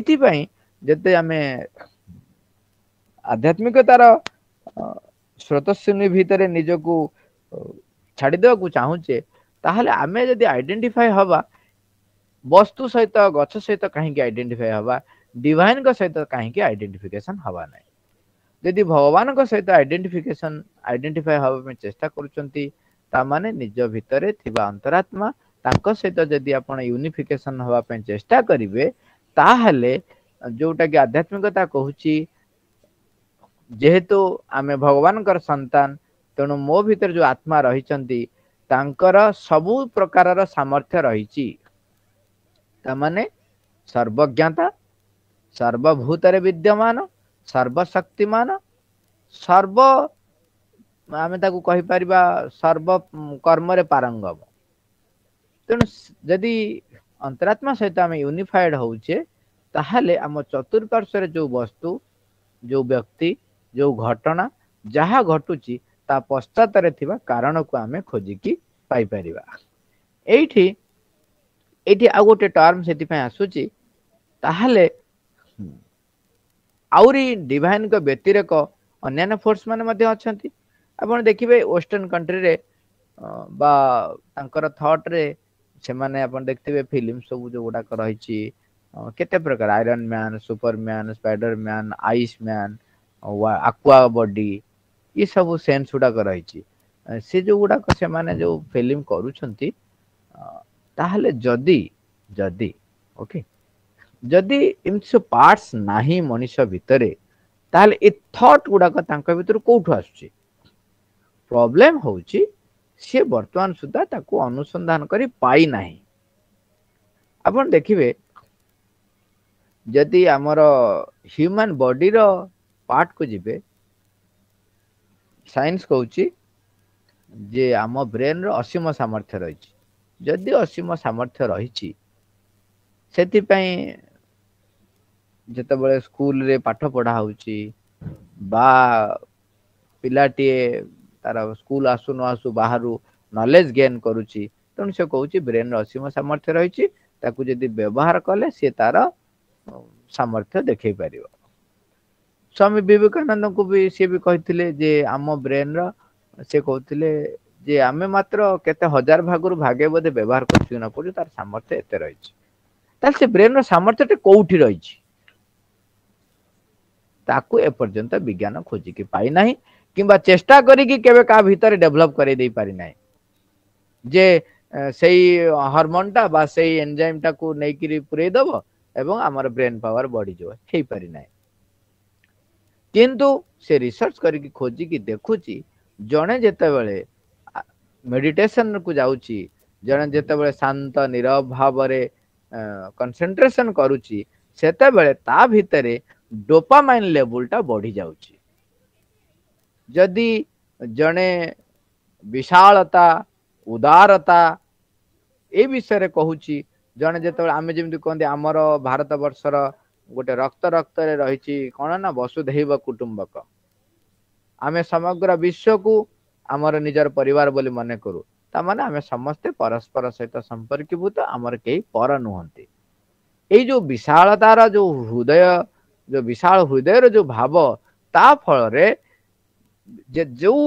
जिते आम आध्यात्मिकतार स्रोतश्रेणी भितर निजक छाड़देव को चाहूचे तालोले आम जब आईडेटिफाए हवा वस्तु सहित गच सहित कहीं आईडेटिफाए हवा डिवाइन सहित कहीं आईडेटिफिकेसन हवा ना ଯଦି ଭଗବାନଙ୍କ ସହିତ ଆଇଡେଣ୍ଟିଫିକେସନ୍ ଆଇଡେଣ୍ଟିଫାଏ ହେବା ପାଇଁ ଚେଷ୍ଟା କରୁଛନ୍ତି ତାମାନେ ନିଜ ଭିତରେ ଥିବା ଅନ୍ତରାତ୍ମା ତାଙ୍କ ସହିତ ଯଦି ଆପଣ ୟୁନିଫିକେସନ୍ ହେବା ପାଇଁ ଚେଷ୍ଟା କରିବେ ତାହେଲେ ଯେଉଁଟାକି ଆଧ୍ୟାତ୍ମିକତା କହୁଛି ଯେହେତୁ ଆମେ ଭଗବାନଙ୍କର ସନ୍ତାନ ତେଣୁ ମୋ ଭିତରେ ଯେଉଁ ଆତ୍ମା ରହିଛନ୍ତି ତାଙ୍କର ସବୁ ପ୍ରକାରର ସାମର୍ଥ୍ୟ ରହିଛି ତାମାନେ ସର୍ବଜ୍ଞତା ସର୍ବଭୂତରେ ବିଦ୍ୟମାନ सर्वशक्तिमान सर्व आम कहीपर सर्व कर्म पारंगम तेणु जदि अंतरात्मा सहित आम यूनिफाइड ताहले आम चतुर्पार्श्वर जो वस्तु जो व्यक्ति जो घटना जहाँ घटू ता पश्चात कारण को आम खोजिकीपर ये आ गोटे टर्म से आसूची आवैन व्यतिरेक अन्न्य फोर्स मान आप देखिए वेस्टर्ण कंट्री थट्रे से देखिए फिल्म सब जो गुडाक रही प्रकार Iron Man Superman Spiderman Iceman आकुआ बडी ये सब सेन्स गुडाक रही से जो गुडाक फिल्म करूँ जदि जदि ओके okay. ଯଦି ଏମିତି ସବୁ ପାର୍ଟସ୍ ନାହିଁ ମଣିଷ ଭିତରେ ତାହେଲେ ଏ ଥଟ୍ ଗୁଡ଼ାକ ତାଙ୍କ ଭିତରୁ କେଉଁଠୁ ଆସୁଛି ପ୍ରୋବ୍ଲେମ୍ ହେଉଛି ସିଏ ବର୍ତ୍ତମାନ ସୁଦ୍ଧା ତାକୁ ଅନୁସନ୍ଧାନ କରି ପାଇନାହିଁ ଆପଣ ଦେଖିବେ ଯଦି ଆମର ହ୍ୟୁମାନ ବଡିର ପାର୍ଟକୁ ଯିବେ ସାଇନ୍ସ କହୁଛି ଯେ ଆମ ବ୍ରେନ୍ର ଅସୀମ ସାମର୍ଥ୍ୟ ରହିଛି ଯଦି ଅସୀମ ସାମର୍ଥ୍ୟ ରହିଛି ସେଥିପାଇଁ ଯେତେବେଳେ ସ୍କୁଲରେ ପାଠ ପଢା ହଉଛି ବା ପିଲାଟିଏ ତାର ସ୍କୁଲ ଆସୁ ନ ଆସୁ ବାହାରୁ ନଲେଜ ଗେନ୍ କରୁଛି ତେଣୁ ସେ କହୁଛି ବ୍ରେନର ଅସୀମ ସାମର୍ଥ୍ୟ ରହିଛି ତାକୁ ଯଦି ବ୍ୟବହାର କଲେ ସିଏ ତାର ସାମର୍ଥ୍ୟ ଦେଖେଇ ପାରିବ ସ୍ୱାମୀ ବିବେକାନନ୍ଦଙ୍କୁ ବି ସିଏ ବି କହିଥିଲେ ଯେ ଆମ ବ୍ରେନର ସେ କହୁଥିଲେ ଯେ ଆମେ ମାତ୍ର କେତେ ହଜାର ଭାଗରୁ ଭାଗେ ବୋଧେ ବ୍ୟବହାର କରୁଛୁ ନ କରୁଛୁ ତାର ସାମର୍ଥ୍ୟ ଏତେ ରହିଛି ତାହେଲେ ସେ ବ୍ରେନ୍ର ସାମର୍ଥ୍ୟଟା କୋଉଠି ରହିଛି ତାକୁ ଏପର୍ଯ୍ୟନ୍ତ ବିଜ୍ଞାନ ଖୋଜିକି ପାଇନାହିଁ କିମ୍ବା ଚେଷ୍ଟା କରିକି କେବେ କାହା ଭିତରେ ଡେଭଲପ କରେଇ ଦେଇ ପାରିନାହିଁ ଯେ ସେଇ ହରମୋନଟା ବା ସେଇ ଏନ୍ଜାଇମ୍ଟାକୁ ନେଇକିରି ପୁରେଇ ଦେବ ଏବଂ ଆମର ବ୍ରେନ୍ ପାୱାର ବଢ଼ିଯିବ ହେଇପାରିନାହିଁ କିନ୍ତୁ ସେ ରିସର୍ଚ୍ଚ କରିକି ଖୋଜିକି ଦେଖୁଛି ଜଣେ ଯେତେବେଳେ ମେଡିଟେସନକୁ ଯାଉଛି ଜଣେ ଯେତେବେଳେ ଶାନ୍ତ ନିରବ ଭାବରେ କନସେନଟ୍ରେସନ କରୁଛି ସେତେବେଳେ ତା ଭିତରେ ଡୋପାମାଇନ୍ ଲେବୁଲଟା ବଢ଼ିଯାଉଛି ଯଦି ଜଣେ ବିଶାଳତା ଉଦାରତା ଏ ବିଷୟରେ କହୁଛି ଜଣେ ଯେତେବେଳେ ଆମେ ଯେମିତି କହନ୍ତି ଆମର ଭାରତ ବର୍ଷର ଗୋଟେ ରକ୍ତ ରକ୍ତରେ ରହିଛି କ'ଣ ନା ବସୁଧୈବ କୁଟୁମ୍ବକ ଆମେ ସମଗ୍ର ବିଶ୍ୱକୁ ଆମର ନିଜର ପରିବାର ବୋଲି ମନେ କରୁ ତାମାନେ ଆମେ ସମସ୍ତେ ପରସ୍ପର ସହିତ ସମ୍ପର୍କୀଭୂତ ଆମର କେହି ପର ନୁହନ୍ତି ଏଇ ଯୋଉ ବିଶାଳତାର ଯୋଉ ହୃଦୟ ଯୋଉ ବିଶାଳ ହୃଦୟର ଯୋଉ ଭାବ ତା ଫଳରେ ଯେ ଯୋଉ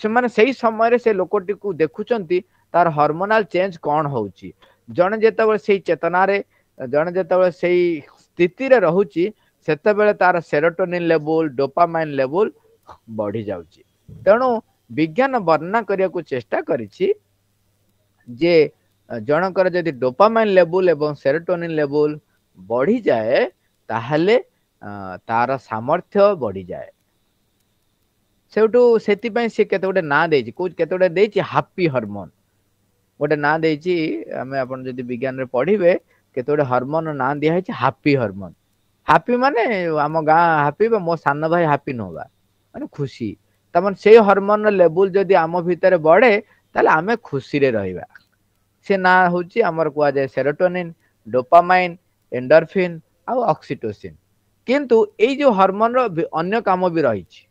ସେମାନେ ସେଇ ସମୟରେ ସେ ଲୋକଟିକୁ ଦେଖୁଛନ୍ତି ତାର ହର୍ମୋନାଲ ଚେଞ୍ଜ କ'ଣ ହଉଛି ଜଣେ ଯେତେବେଳେ ସେଇ ଚେତନାରେ ଜଣେ ଯେତେବେଳେ ସେଇ ସ୍ଥିତିରେ ରହୁଛି ସେତେବେଳେ ତାର ସେରୋଟୋନିନ୍ ଲେବୁଲ ଡୋପାମାଇନ୍ ଲେବୁଲ ବଢି ଯାଉଛି ତେଣୁ ବିଜ୍ଞାନ ବର୍ଣ୍ଣନା କରିବାକୁ ଚେଷ୍ଟା କରିଛି ଯେ ଜଣଙ୍କର ଯଦି ଡୋପାମାଇନ୍ ଲେବୁଲ୍ ଏବଂ ସେରୋଟୋନିନ୍ ଲେବୁଲ୍ ବଢ଼ିଯାଏ ତାହେଲେ ତାର ସାମର୍ଥ୍ୟ ବଢ଼ିଯାଏ ସେଠୁ ସେଥିପାଇଁ ସେ କେତେ ଗୋଟେ ନାଁ ଦେଇଛି କେଉଁ କେତେ ଗୋଟେ ଦେଇଛି ହାପି ହରମୋନ୍ ଗୋଟେ ନାଁ ଦେଇଛି ଆମେ ଆପଣ ଯଦି ବିଜ୍ଞାନରେ ପଢ଼ିବେ କେତେ ଗୋଟେ ହରମୋନ୍ ନାଁ ଦିଆହେଇଛି ହାପି ହରମୋନ୍ ହାପି ମାନେ ଆମ ଗାଁ ହାପି ବା ମୋ ସାନ ଭାଇ ହାପି ନବା ମାନେ ଖୁସି ତାମାନେ ସେଇ ହରମୋନ୍ର ଲେବୁଲ୍ ଯଦି ଆମ ଭିତରେ ବଢ଼େ ତାହେଲେ ଆମେ ଖୁସିରେ ରହିବା ସେ ନାଁ ହେଉଛି ଆମର କୁହାଯାଏ ସେରୋଟୋନିନ୍ ଡୋପାମାଇନ୍ ଏଣ୍ଡରଫିନ୍ ଆଉ ଅକ୍ସିଟୋସିନ୍ କିନ୍ତୁ ଏଇ ଯେଉଁ ହର୍ମୋନ୍ର ଅନ୍ୟ କାମ ବି ରହିଛି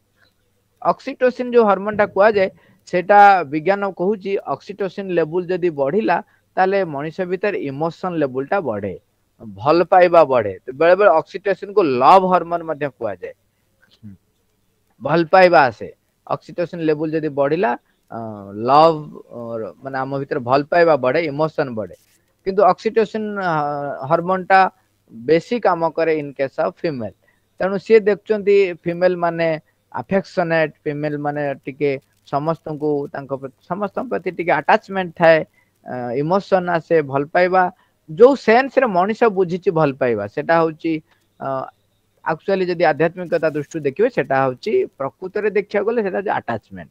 ଅକ୍ସିଟୋସିନ୍ ଯେଉଁ ହର୍ମୋନ୍ଟା କୁହାଯାଏ ସେଇଟା ବିଜ୍ଞାନ କହୁଛି ଅକ୍ସିଟୋସିନ୍ ଲେବୁଲ୍ ଯଦି ବଢ଼ିଲା ତାହେଲେ ମଣିଷ ଭିତରେ ଇମୋସନ୍ ଲେବୁଲ୍ଟା ବଢ଼େ ଭଲ ପାଇବା ବଢ଼େ ବେଳେବେଳେ ଅକ୍ସିଟୋସିନ୍କୁ ଲଭ୍ ହର୍ମୋନ୍ ମଧ୍ୟ କୁହାଯାଏ ଭଲ ପାଇବା ଆସେ ଅକ୍ସିଟୋସିନ୍ ଲେବୁଲ୍ ଯଦି ବଢ଼ିଲା लव मान आम भितर भल पाइबा बढ़े इमोशन बढ़े किंतु ऑक्सीटोसिन हार्मोन टा बेसी काम करे इन केस ऑफ फीमेल तनु से देखचंती फीमेल माने अफेक्शनेट फीमेल माने टिके समस्त को तांको समस्त प्रति टिके अटैचमेंट थाए इमोशन आसे भल पाइबा जो सेंस रे मनुष्य बुझिचि भल पाइबा सेटा होची एक्चुअली जदी आध्यात्मिकता दृष्टि देखिवे सेटा होची प्रकृत रे देखिया गले सेटा जो अटैचमेंट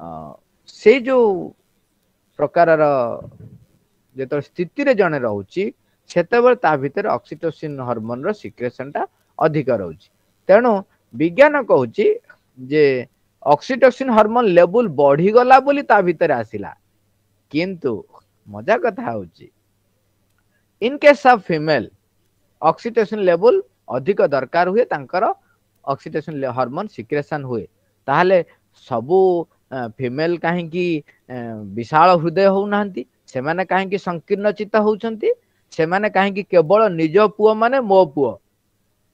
ସେ ଯେଉଁ ପ୍ରକାରର ଯେତେବେଳେ ସ୍ଥିତିରେ ଜଣେ ରହୁଛି ସେତେବେଳେ ତା ଭିତରେ ଅକ୍ସିଟୋସିନ୍ ହର୍ମୋନ୍ର ସିକ୍ରେସନଟା ଅଧିକ ରହୁଛି ତେଣୁ ବିଜ୍ଞାନ କହୁଛି ଯେ ଅକ୍ସିଟୋସିନ୍ ହର୍ମୋନ୍ ଲେବୁଲ ବଢ଼ିଗଲା ବୋଲି ତା ଭିତରେ ଆସିଲା କିନ୍ତୁ ମଜା କଥା ହେଉଛି in case of female oxytocin ଲେବୁଲ ଅଧିକ ଦରକାର ହୁଏ ତାଙ୍କର ଅକ୍ସିଟୋସିନ୍ ହର୍ମୋନ୍ ସିକ୍ରେସନ୍ ହୁଏ ତାହେଲେ ସବୁ फिमेल कहीं विशा हृदय हो ना कहीं संकीर्ण चित्त होने कहीं केवल निज पु मान मो पु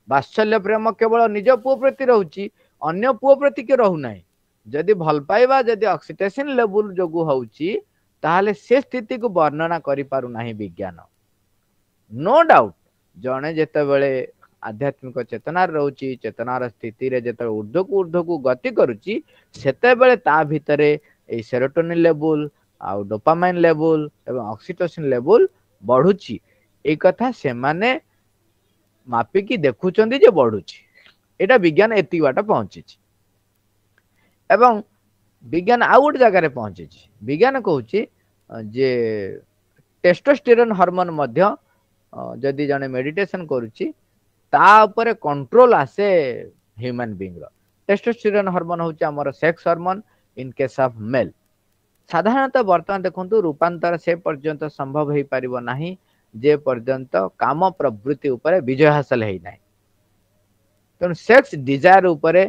बात्सल्य प्रेम केवल निज पु प्रति रोचे अगर पु प्रति के रुना जदि भल पाइबा जदि अक्सीटेसन लेवल जो हूँ से स्थित को वर्णना करज्ञान नो डाउट जड़े जिते बड़े ଆଧ୍ୟାତ୍ମିକ ଚେତନାରେ ରହୁଛି ଚେତନାର ସ୍ଥିତିରେ ଯେତେବେଳେ ଉର୍ଦ୍ଧ୍ୱକୁ ଉର୍ଦ୍ଧ୍ୱକୁ ଗତି କରୁଛି ସେତେବେଳେ ତା ଭିତରେ ଏଇ ସେରୋଟୋନିନ୍ ଲେବୁଲ ଆଉ ଡୋପାମାଇନ୍ ଲେବୁଲ ଏବଂ ଅକ୍ସିଟୋସିନ୍ ଲେବୁଲ ବଢୁଛି ଏଇ କଥା ସେମାନେ ମାପିକି ଦେଖୁଛନ୍ତି ଯେ ବଢୁଛି ଏଇଟା ବିଜ୍ଞାନ ଏତିକି ବାଟ ପହଞ୍ଚିଛି ଏବଂ ବିଜ୍ଞାନ ଆଉ ଗୋଟେ ଜାଗାରେ ପହଞ୍ଚିଛି ବିଜ୍ଞାନ କହୁଛି ଯେ ଟେଷ୍ଟୋଷ୍ଟିରୋନ୍ ହର୍ମୋନ୍ ମଧ୍ୟ ଯଦି ଜଣେ ମେଡିଟେସନ୍ କରୁଛି ତା ଉପରେ କଣ୍ଟ୍ରୋଲ ଆସେ ହ୍ୟୁମାନ ବିଙ୍ଗର ଟେଷ୍ଟୋଷ୍ଟିରୋନ୍ ହର୍ମୋନ୍ ହେଉଛି ଆମର sex hormone in case of male ସାଧାରଣତଃ ବର୍ତ୍ତମାନ ଦେଖନ୍ତୁ ରୂପାନ୍ତର ସେ ପର୍ଯ୍ୟନ୍ତ ସମ୍ଭବ ହେଇପାରିବ ନାହିଁ ଯେ ପର୍ଯ୍ୟନ୍ତ କାମ ପ୍ରବୃତ୍ତି ଉପରେ ବିଜୟ ହାସଲ ହେଇନାହିଁ ତେଣୁ ସେକ୍ସ ଡିଜାୟାର ଉପରେ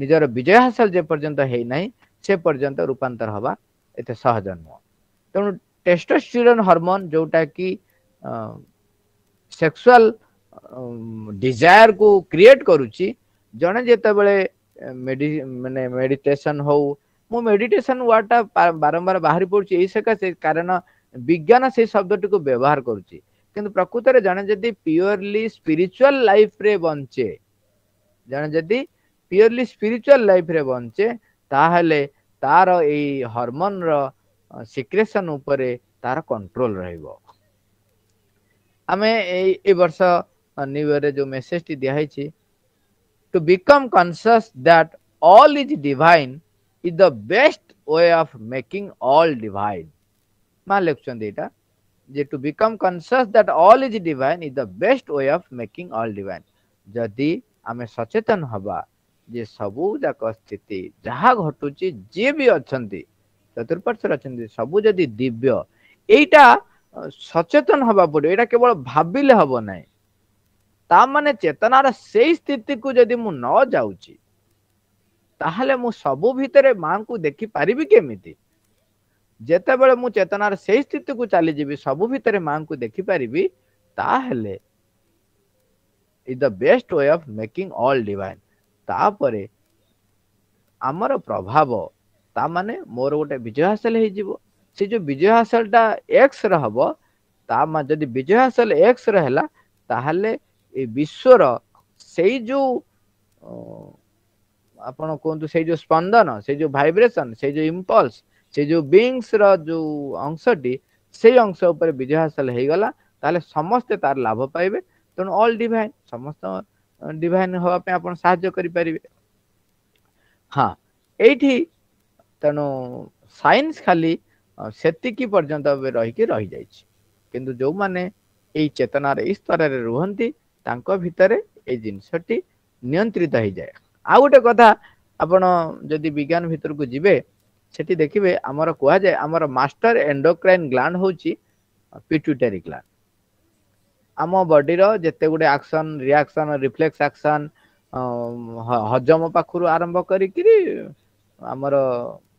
ନିଜର ବିଜୟ ହାସଲ ଯେ ପର୍ଯ୍ୟନ୍ତ ହେଇନାହିଁ ସେ ପର୍ଯ୍ୟନ୍ତ ରୂପାନ୍ତର ହେବା ଏତେ ସହଜ ନୁହଁ ତେଣୁ ଟେଷ୍ଟୋଷ୍ଟିରୋନ୍ ହର୍ମୋନ୍ ଯେଉଁଟାକି ସେକ୍ସୁଆଲ୍ डिजायर को क्रिएट करुची जड़े जिते बड़े मैंने मेडिटेसन हो मु मेडिटेसन वार्ड टा बारंबार बाहरी पड़ी यही सका से कारण विज्ञान से शब्द टी व्यवहार करुच्ची प्रकृत में जड़े जदि प्योरली स्पिरिचुअल लाइफ रे बंचे जड़े जदि प्योरली स्पिरिचुअल लाइफ रे बंचे ताहले तार यही हरमोन रिक्रेसन उपरे तार कंट्रोल रहा आम ए वर्ष and new era jo message ti diya haichi to become conscious that all is divine is the best way of making all divine ମା ଲେଖୁଛନ୍ତି ଏଇଟା ଯେ to become conscious that all is divine is the best way of making all divine ଯଦି ଆମେ ସଚେତନ ହେବା ଯେ ସବୁ ଯାକ ସ୍ଥିତି ଯାହା ଘଟୁଛି ଯିଏ ବି ଅଛନ୍ତି ଚତୁଃପାର୍ଶ୍ୱରେ ଅଛନ୍ତି ସବୁ ଯଦି ଦିବ୍ୟ ଏଇଟା ସଚେତନ ହେବା ପଡ଼ିବ ଏଇଟା କେବଳ ଭାବିଲେ ହେବ ନାହିଁ ताने चेतनार से स्थित को मु न जाऊँ सब भितर माँ को देखी पारि केमी जिते बड़े मु चेतनार से स्थित को चली सब भितर माँ को देखी पारि is the best way of making all divine तापर आमर प्रभाव ताने मोर गोटे विजय हासिल हो जो विजय हासिलटा एक्स रहा जदि विजय हासिल एक्स रहा ଏ ବିଶ୍ୱର ସେଇ ଯୋଉ ଆପଣ କୁହନ୍ତୁ ସେଇ ଯୋଉ ସ୍ପନ୍ଦନ ସେଇ ଯୋଉ ଭାଇବ୍ରେସନ ସେଇ ଯୋଉ ଇମ୍ପଲ୍ସ ସେଇ ଯୋଉ ବିଙ୍ଗସର ଯୋଉ ଅଂଶଟି ସେଇ ଅଂଶ ଉପରେ ବିଜୟ ହାସଲ ହେଇଗଲା ତାହେଲେ ସମସ୍ତେ ତାର ଲାଭ ପାଇବେ ତେଣୁ ଅଲ୍ ଡିଭାଇନ୍ ସମସ୍ତ ଡିଭାଇନ୍ ହେବା ପାଇଁ ଆପଣ ସାହାଯ୍ୟ କରିପାରିବେ ହଁ ଏଇଠି ତେଣୁ ସାଇନ୍ସ ଖାଲି ସେତିକି ପର୍ଯ୍ୟନ୍ତ ରହିକି ରହିଯାଇଛି କିନ୍ତୁ ଯେଉଁମାନେ ଏଇ ଚେତନାର ଏଇ ସ୍ତରରେ ରୁହନ୍ତି ତାଙ୍କ ଭିତରେ ଏଇ ଜିନିଷଟି ନିୟନ୍ତ୍ରିତ ହେଇଯାଏ ଆଉ ଗୋଟେ କଥା ଆପଣ ଯଦି ବିଜ୍ଞାନ ଭିତରକୁ ଯିବେ ସେଠି ଦେଖିବେ ଆମର କୁହାଯାଏ ଆମର ମାଷ୍ଟର ଏଣ୍ଡୋକ୍ରାଇନ୍ ଗ୍ଲାଣ୍ଡ ହେଉଛି ପିଟ୍ୟୁଟାରୀ ଗ୍ଲାଣ୍ଡ ଆମ ବଡିର ଯେତେ ଗୁଡ଼େ ଆକ୍ସନ୍ ରିଆକ୍ସନ୍ ରିଫ୍ଲେକ୍ସ ଆକ୍ସନ୍ ହଜମ ପାଖରୁ ଆରମ୍ଭ କରିକିରି ଆମର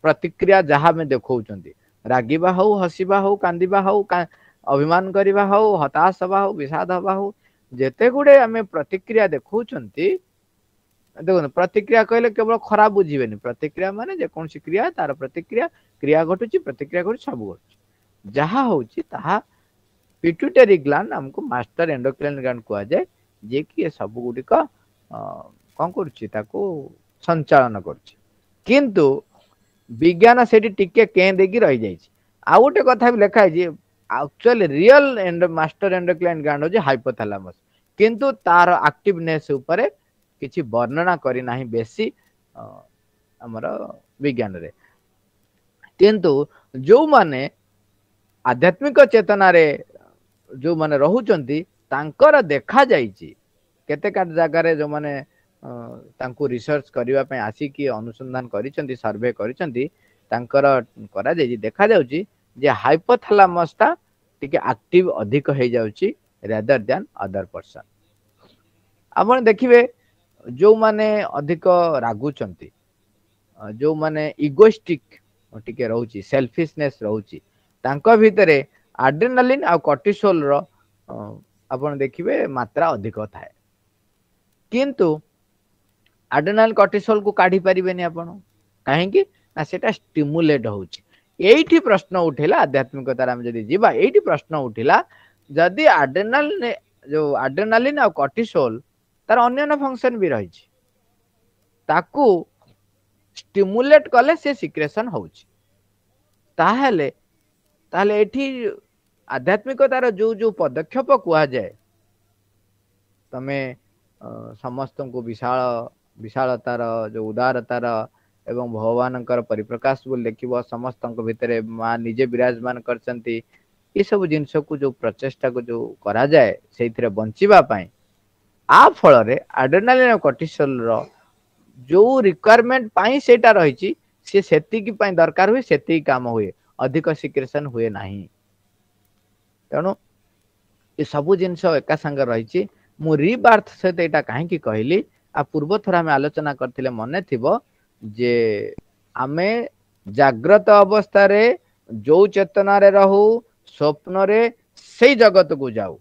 ପ୍ରତିକ୍ରିୟା ଯାହା ଆମେ ଦେଖାଉଛନ୍ତି ରାଗିବା ହଉ ହସିବା ହଉ କାନ୍ଦିବା ହଉ ଅଭିମାନ କରିବା ହଉ ହତାଶ ହେବା ହଉ ବିଷାଦ ହେବା ହଉ जिते गुडे आम प्रतिक्रिया देखते देख प्रतिक्रिया कहले केवल खराब बुझे प्रतिक्रिया मान जो क्रिया तार प्रतिक्रिया क्रिया घटू प्रतिक्रिया घटू सब घटू जहा हूँ पिट्यूटरी ग्लांड आमको मास्टर एंडोक्लेन ग्लांड कह जाए जे कि सब गुड़िक कौन कर संचालन किंतु विज्ञान से रही जाए आउ गोटे कथा भी लिखाई actually real and master endocrine gland हूँ हाइपोथलामस କିନ୍ତୁ ତାର ଆକ୍ଟିଭନେସ୍ ଉପରେ କିଛି ବର୍ଣ୍ଣନା କରିନାହିଁ ବେଶୀ ଆମର ବିଜ୍ଞାନରେ କିନ୍ତୁ ଯେଉଁମାନେ ଆଧ୍ୟାତ୍ମିକ ଚେତନାରେ ଯେଉଁମାନେ ରହୁଛନ୍ତି ତାଙ୍କର ଦେଖାଯାଇଛି କେତେକ ଜାଗାରେ ଯେଉଁମାନେ ତାଙ୍କୁ ରିସର୍ଚ୍ଚ କରିବା ପାଇଁ ଆସିକି ଅନୁସନ୍ଧାନ କରିଛନ୍ତି ସର୍ଭେ କରିଛନ୍ତି ତାଙ୍କର କରାଯାଇଛି ଦେଖାଯାଉଛି ଯେ ହାଇପୋଥାଲାମସ୍ଟା ଟିକେ ଆକ୍ଟିଭ ଅଧିକ ହେଇଯାଉଛି रेदर दैन अदर पर्सन आप देखिए जो मैंने अधिक रागुंत जो मैंने इगोस्टिक टे रोच सेल्फिशने रोचर आड्रेनालीन आटिशोल रखिए मात्रा अधिक थाए कि आड्रेनाल कटिशोल को काढ़ी पारे आप कहीं सेमुलेट हो प्रश्न उठला आध्यात्मिकतार आम जब ये प्रश्न उठला ଯଦି ଆଡ୍ରେନାଲ ଯୋଉ ଆଡ୍ରେନାଲିନ ଆଉ କର୍ଟିସୋଲ ତାର ଅନ୍ୟାନ୍ୟ ଫଙ୍କସନ ବି ରହିଛି ତାକୁ ଷ୍ଟିମୁଲେଟ୍ କଲେ ସେ ସିକ୍ରେସନ ହେଉଛି ତାହେଲେ ତାହେଲେ ଏଠି ଆଧ୍ୟାତ୍ମିକତାର ଯୋଉ ଯୋଉ ପଦକ୍ଷେପ କୁହାଯାଏ ତମେ ସମସ୍ତଙ୍କୁ ବିଶାଳ ବିଶାଳତାର ଯୋଉ ଉଦାରତାର ଏବଂ ଭଗବାନଙ୍କର ପରିପ୍ରକାଶ ବୋଲି ଦେଖିବ ସମସ୍ତଙ୍କ ଭିତରେ ମା ନିଜେ ବିରାଜମାନ କରିଛନ୍ତି ये सब जिन को जो प्रचेषा को जो करा जाए से बचापी आ फल आडेनाल कटिशल जो रिक्वयरमेंट से रही सी दरकार हुए से कम हुए अधिक सिक्रेसन हुए ना तेणु ये सब जिन एका सांग रही रिबार्थ सहित यहाँ कहीं कहली आ पूर्व थर आम आलोचना कर मन थी जे आम जग्रत अवस्था जो चेतन रहू ସ୍ୱପ୍ନରେ ସେଇ ଜଗତକୁ ଯାଉ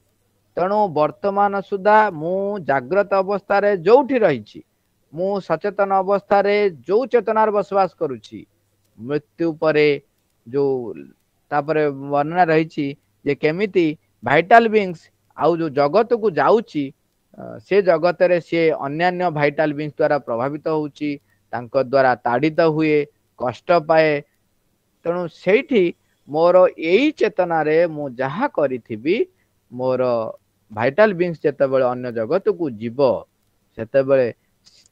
ତେଣୁ ବର୍ତ୍ତମାନ ସୁଦ୍ଧା ମୁଁ ଜାଗ୍ରତ ଅବସ୍ଥାରେ ଯୋଉଠି ରହିଛି ମୁଁ ସଚେତନ ଅବସ୍ଥାରେ ଯୋଉ ଚେତନାରେ ବସବାସ କରୁଛି ମୃତ୍ୟୁ ପରେ ଯୋଉ ତାପରେ ବର୍ଣ୍ଣନା ରହିଛି ଯେ କେମିତି ଭାଇଟାଲ ବିଙ୍ଗସ୍ ଆଉ ଯୋଉ ଜଗତକୁ ଯାଉଛି ସେ ଜଗତରେ ସିଏ ଅନ୍ୟାନ୍ୟ ଭାଇଟାଲ ବିଙ୍ଗସ୍ ଦ୍ୱାରା ପ୍ରଭାବିତ ହେଉଛି ତାଙ୍କ ଦ୍ୱାରା ତାଡ଼ିତ ହୁଏ କଷ୍ଟ ପାଏ ତେଣୁ ସେଇଠି ମୋର ଏଇ ଚେତନାରେ ମୁଁ ଯାହା କରିଥିବି ମୋର ଭାଇଟାଲ ବିଙ୍ଗସ୍ ଯେତେବେଳେ ଅନ୍ୟ ଜଗତକୁ ଯିବ ସେତେବେଳେ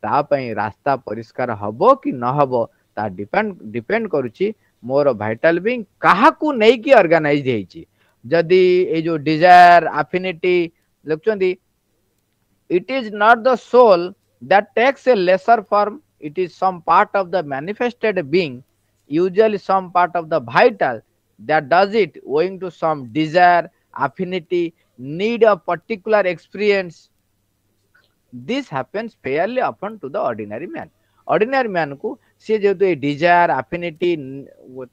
ତା ପାଇଁ ରାସ୍ତା ପରିଷ୍କାର ହବ କି ନ ହବ ତା ଡିପେଣ୍ଡ ଡିପେଣ୍ଡ କରୁଛି ମୋର ଭାଇଟାଲ ବିଙ୍ଗ କାହାକୁ ନେଇକି ଅର୍ଗାନାଇଜ ହେଇଛି ଯଦି ଏଇ ଯୋଉ ଡିଜାୟାର ଆଫିନିଟି ଲେଖୁଛନ୍ତି it is not the soul that takes a lesser form it is some part of the manifested being usually some part of the vital that does it owing to some desire, affinity, need of particular experience. This happens fairly often to the ordinary man. Ordinary ମ୍ୟାନ୍କୁ ସିଏ ଯେହେତୁ ଏଇ desire affinity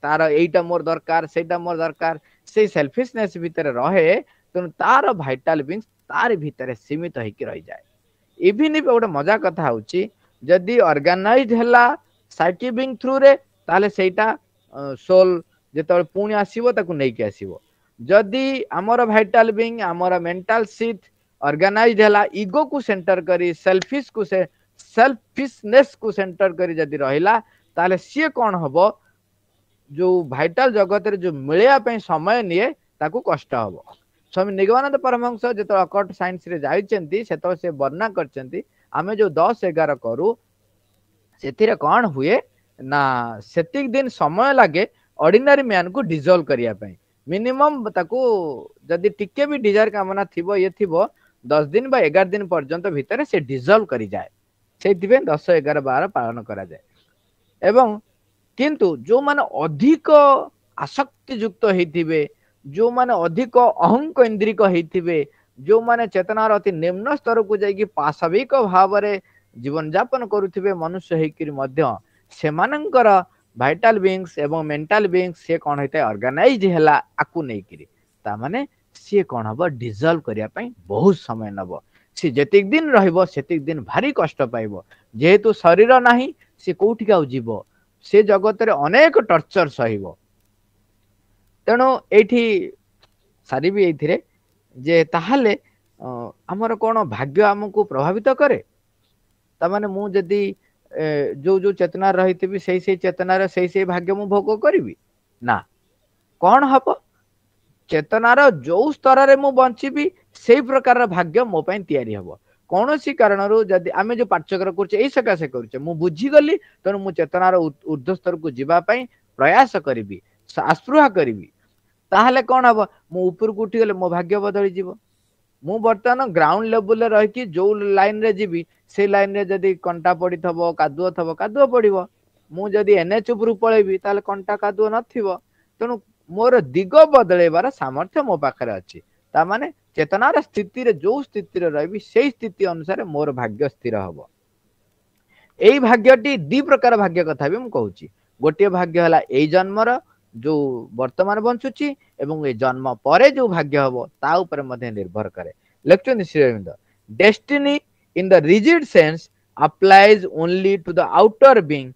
ତାର ଏଇଟା ମୋର ଦରକାର ସେଇଟା ମୋର ଦରକାର ସେଇ ସେଲ୍ଫିସନେସ୍ ଭିତରେ ରହେ ତେଣୁ ତାର ଭାଇଟାଲ ବିଙ୍ଗସ୍ ତାରି ଭିତରେ ସୀମିତ ହେଇକି ରହିଯାଏ ଇଭିନ୍ ଏବେ ଗୋଟେ ମଜା କଥା ହେଉଛି ଯଦି ଅର୍ଗାନାଇଜ ହେଲା ସାଇଟି ବିଙ୍ଗ ଥ୍ରୁରେ ତାହେଲେ ସେଇଟା ସୋଲ୍ ଯେତେବେଳେ ପୁଣି ଆସିବ ତାକୁ ନେଇକି ଆସିବ ଯଦି ଆମର ଭାଇଟାଲ ବିଙ୍ଗ ଆମର ମେଣ୍ଟାଲ ସିଟ୍ ଅର୍ଗାନାଇଜ ହେଲା ଇଗୋକୁ ସେଣ୍ଟର କରି ସେଲ୍ଫିସ୍କୁ ସେ ସେଲ୍ଫିସନେସ୍କୁ ସେଣ୍ଟର କରି ଯଦି ରହିଲା ତାହେଲେ ସିଏ କ'ଣ ହବ ଯୋଉ ଭାଇଟାଲ ଜଗତରେ ଯୋଉ ମିଳିବା ପାଇଁ ସମୟ ନିଏ ତାକୁ କଷ୍ଟ ହବ ସ୍ୱାମୀ ନିଗମାନନ୍ଦ ପରମହଂସ ଯେତେବେଳେ ଅକଟ ସାଇନ୍ସରେ ଯାଇଛନ୍ତି ସେତେବେଳେ ସେ ବର୍ଣ୍ଣନା କରିଛନ୍ତି ଆମେ ଯୋଉ ଦଶ ଏଗାର କରୁ ସେଥିରେ କ'ଣ ହୁଏ ନା ସେତିକି ଦିନ ସମୟ ଲାଗେ ऑर्डिनरी मैन को डिजोल्व करिया मिनिमम ताको जदि टिके भी डिजायर कामना थिबो ये थिबो 10 दिन बा 11 दिन पर्यंत भितरे से डिजोल्व करी जाय सेतिबे 10 11 12 पालन करा जाय एवं किंतु जो माने अधिक आसक्ति युक्त हेतिबे जो माने अधिक अहंक इंद्रिक हेतिबे जो माने चेतनार अति निम्न स्तर को जाई पासविक भाव रे जीवन जापन करूथिबे मनुष्य हेकिर मध्य से ভাইটাল বিংস এবং মেন্টাল বিংস সে কোণ হয়ে অর্গানাইজ হেলা আকু নেইকি তা মানে সি কোণ হব ডিজলভ করা বহুত সময় নব সি যেত দিন রহব সেত দিন ভারি কষ্ট পাইব যেহেতু শরীর না সে কোটিকি আউ যাব সে জগতের অনেক টর্চর সহব তেণু এইটি সারিবি এইথিরে যে তাহলে আমার কোণ ভাগ্য আমাকে প্রভাবিত করে তা মানে মু যদি ଯୋଉ ଯୋଉ ଚେତନା ରହିଥିବି ସେଇ ସେଇ ଚେତନାର ସେଇ ସେଇ ଭାଗ୍ୟ ମୁଁ ଭୋଗ କରିବି ନା କ'ଣ ହବ ଚେତନାର ଯୋଉ ସ୍ତରରେ ମୁଁ ବଞ୍ଚିବି ସେଇ ପ୍ରକାରର ଭାଗ୍ୟ ମୋ ପାଇଁ ତିଆରି ହବ କୌଣସି କାରଣରୁ ଯଦି ଆମେ ଯୋଉ ପାଠ୍ୟକ୍ରମ କରୁଛେ ଏଇ ସକାଶେ କରୁଛେ ମୁଁ ବୁଝିଗଲି ତେଣୁ ମୁଁ ଚେତନାର ଉର୍ଦ୍ଧ୍ୱ ସ୍ତରକୁ ଯିବା ପାଇଁ ପ୍ରୟାସ କରିବି ଆସ୍ପୃହା କରିବି ତାହେଲେ କ'ଣ ହବ ମୁଁ ଉପରକୁ ଉଠିଗଲେ ମୋ ଭାଗ୍ୟ ବଦଳିଯିବ ମୁଁ ବର୍ତ୍ତମାନ ଗ୍ରାଉଣ୍ଡ ରେ ରହିକି ଯୋଉ ଲାଇନରେ ଯିବି ସେ ଲାଇନରେ ଯଦି କଣ୍ଟା ପଡ଼ିଥିବ କାଦୁଅ ଥିବ କାଦୁଅ ପଡ଼ିବ ମୁଁ ଯଦି ଏନ୍ଏଚ୍ ଉପରୁ ପଳେଇବି ତାହେଲେ କଣ୍ଟା କାଦୁଅ ନଥିବ ତେଣୁ ମୋର ଦିଗ ବଦଳେଇବାର ସାମର୍ଥ୍ୟ ମୋ ପାଖରେ ଅଛି ତା ମାନେ ଚେତନାର ସ୍ଥିତିରେ ଯୋଉ ସ୍ଥିତିରେ ରହିବି ସେଇ ସ୍ଥିତି ଅନୁସାରେ ମୋର ଭାଗ୍ୟ ସ୍ଥିର ହବ ଏଇ ଭାଗ୍ୟଟି ଦି ପ୍ରକାର ଭାଗ୍ୟ କଥା ବି ମୁଁ କହୁଛି ଗୋଟିଏ ଭାଗ୍ୟ ହେଲା ଏଇ ଜନ୍ମର ଯୋଉ ବର୍ତ୍ତମାନ ବଞ୍ଚୁଛି ଏବଂ ଏ ଜନ୍ମ ପରେ ଯୋଉ ଭାଗ୍ୟ ହବ ତା ଉପରେ ମଧ୍ୟ ନିର୍ଭର କରେ ଲେଖୁଛନ୍ତି Sri Aurobindo destiny in the rigid sense applies only to the outer being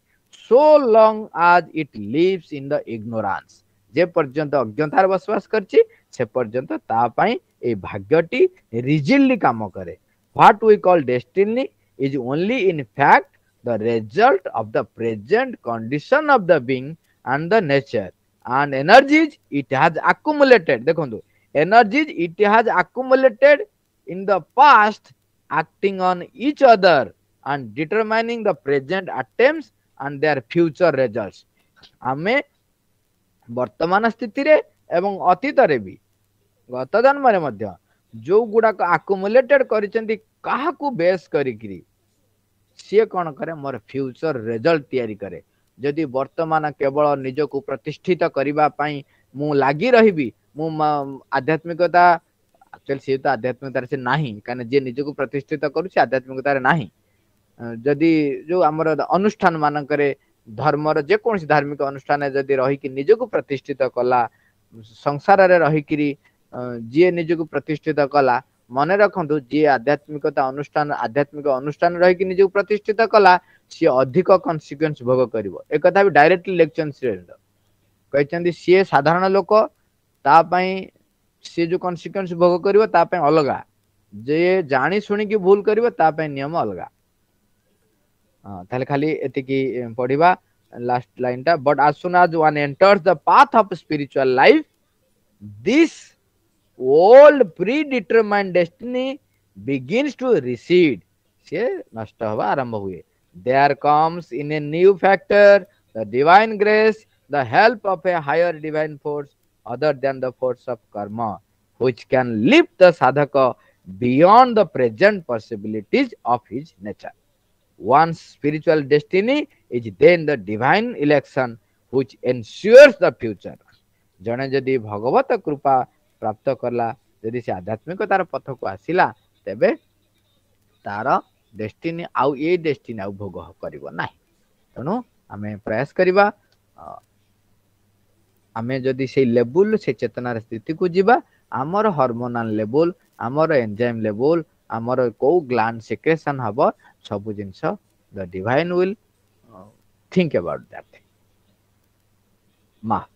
so long as it lives in the ignorance ଯେ ପର୍ଯ୍ୟନ୍ତ ଅଜ୍ଞତାରେ ବସବାସ କରିଛି ସେ ପର୍ଯ୍ୟନ୍ତ ତା ପାଇଁ ଏଇ ଭାଗ୍ୟଟି ରିଜିଡଲି କାମ କରେ what we call destiny is only in fact the result of the present condition of the being and the nature and energies it has accumulated dekhantu energies it has accumulated in the past acting on each other and determining the present attempts and their future results ଆମେ ବର୍ତ୍ତମାନ ସ୍ଥିତିରେ ଏବଂ ଅତୀତରେ ବି ଗତ ଜନ୍ମରେ ମଧ୍ୟ ଯୋଉ ଗୁଡାକ ଆକୁମୁଲେଟେଡ୍ କରିଛନ୍ତି କାହାକୁ ବେସ୍ କରିକିରି ସିଏ କ'ଣ କରେ ମୋର ଫ୍ୟୁଚର ରେଜଲ୍ଟ ତିଆରି କରେ जदि वर्तमान केवल निजक प्रतिष्ठित करने मु लग रही मु आध्यात्मिकता एक्चुअली सी तो आध्यात्मिकतार से ना कहीं जी निजक प्रतिष्ठित कर आध्यात्मिकतार ना जदि जो आम अनुष्ठान मानक धर्म जेको धार्मिक अनुष्ठान जदि रही निजक प्रतिष्ठित कला संसार रहीकि जी निजक प्रतिष्ठित कला मन रखु जी आध्यात्मिकता अनुष्ठान आध्यात्मिक अनुष्ठान रहीकि प्रतिष्ठित कला सी अधिक कन्सिक्वेन्स भोग कर एक डायरेक्टली लिखन श्रीरेन्द्र कहते सी साधारण लोक सी जो कन्सिक्वेन्स भोग कर अलग जे जाशु कि भूल करियम लास्ट लाइन टा बट आज सुन आज one enters the path of spiritual life this old predetermined destiny begins to recede सी नष्ट आरंभ हुए there comes in a new factor the divine grace, the help of a higher divine force other than the force of karma, which can lift the sadhaka beyond the present possibilities of his nature. One's spiritual destiny is then the divine election which ensures the future. ଜଣେ ଯଦି ଭଗବତ କୃପା ପ୍ରାପ୍ତ କଲା ଯଦି ସେ ଆଧ୍ୟାତ୍ମିକତାର ପଥକୁ ଆସିଲା ତେବେ ତାର ଡେଷ୍ଟିନି ଆଉ ଏଇ ଡେଷ୍ଟିନି ଆଉ ଭୋଗ କରିବ ନାହିଁ ତେଣୁ ଆମେ ପ୍ରୟାସ କରିବା ଆମେ ଯଦି ସେଇ ଲେବୁଲ ସେ ଚେତନାର ସ୍ଥିତିକୁ ଯିବା ଆମର ହରମୋନାଲ ଲେବୁଲ ଆମର ଏନ୍ଜାଇମ୍ ଲେବୁଲ ଆମର କେଉଁ ଗ୍ଲାଣ୍ଡ ସିକ୍ରେସନ୍ ହେବ ସବୁ ଜିନିଷ the divine will think about that ମା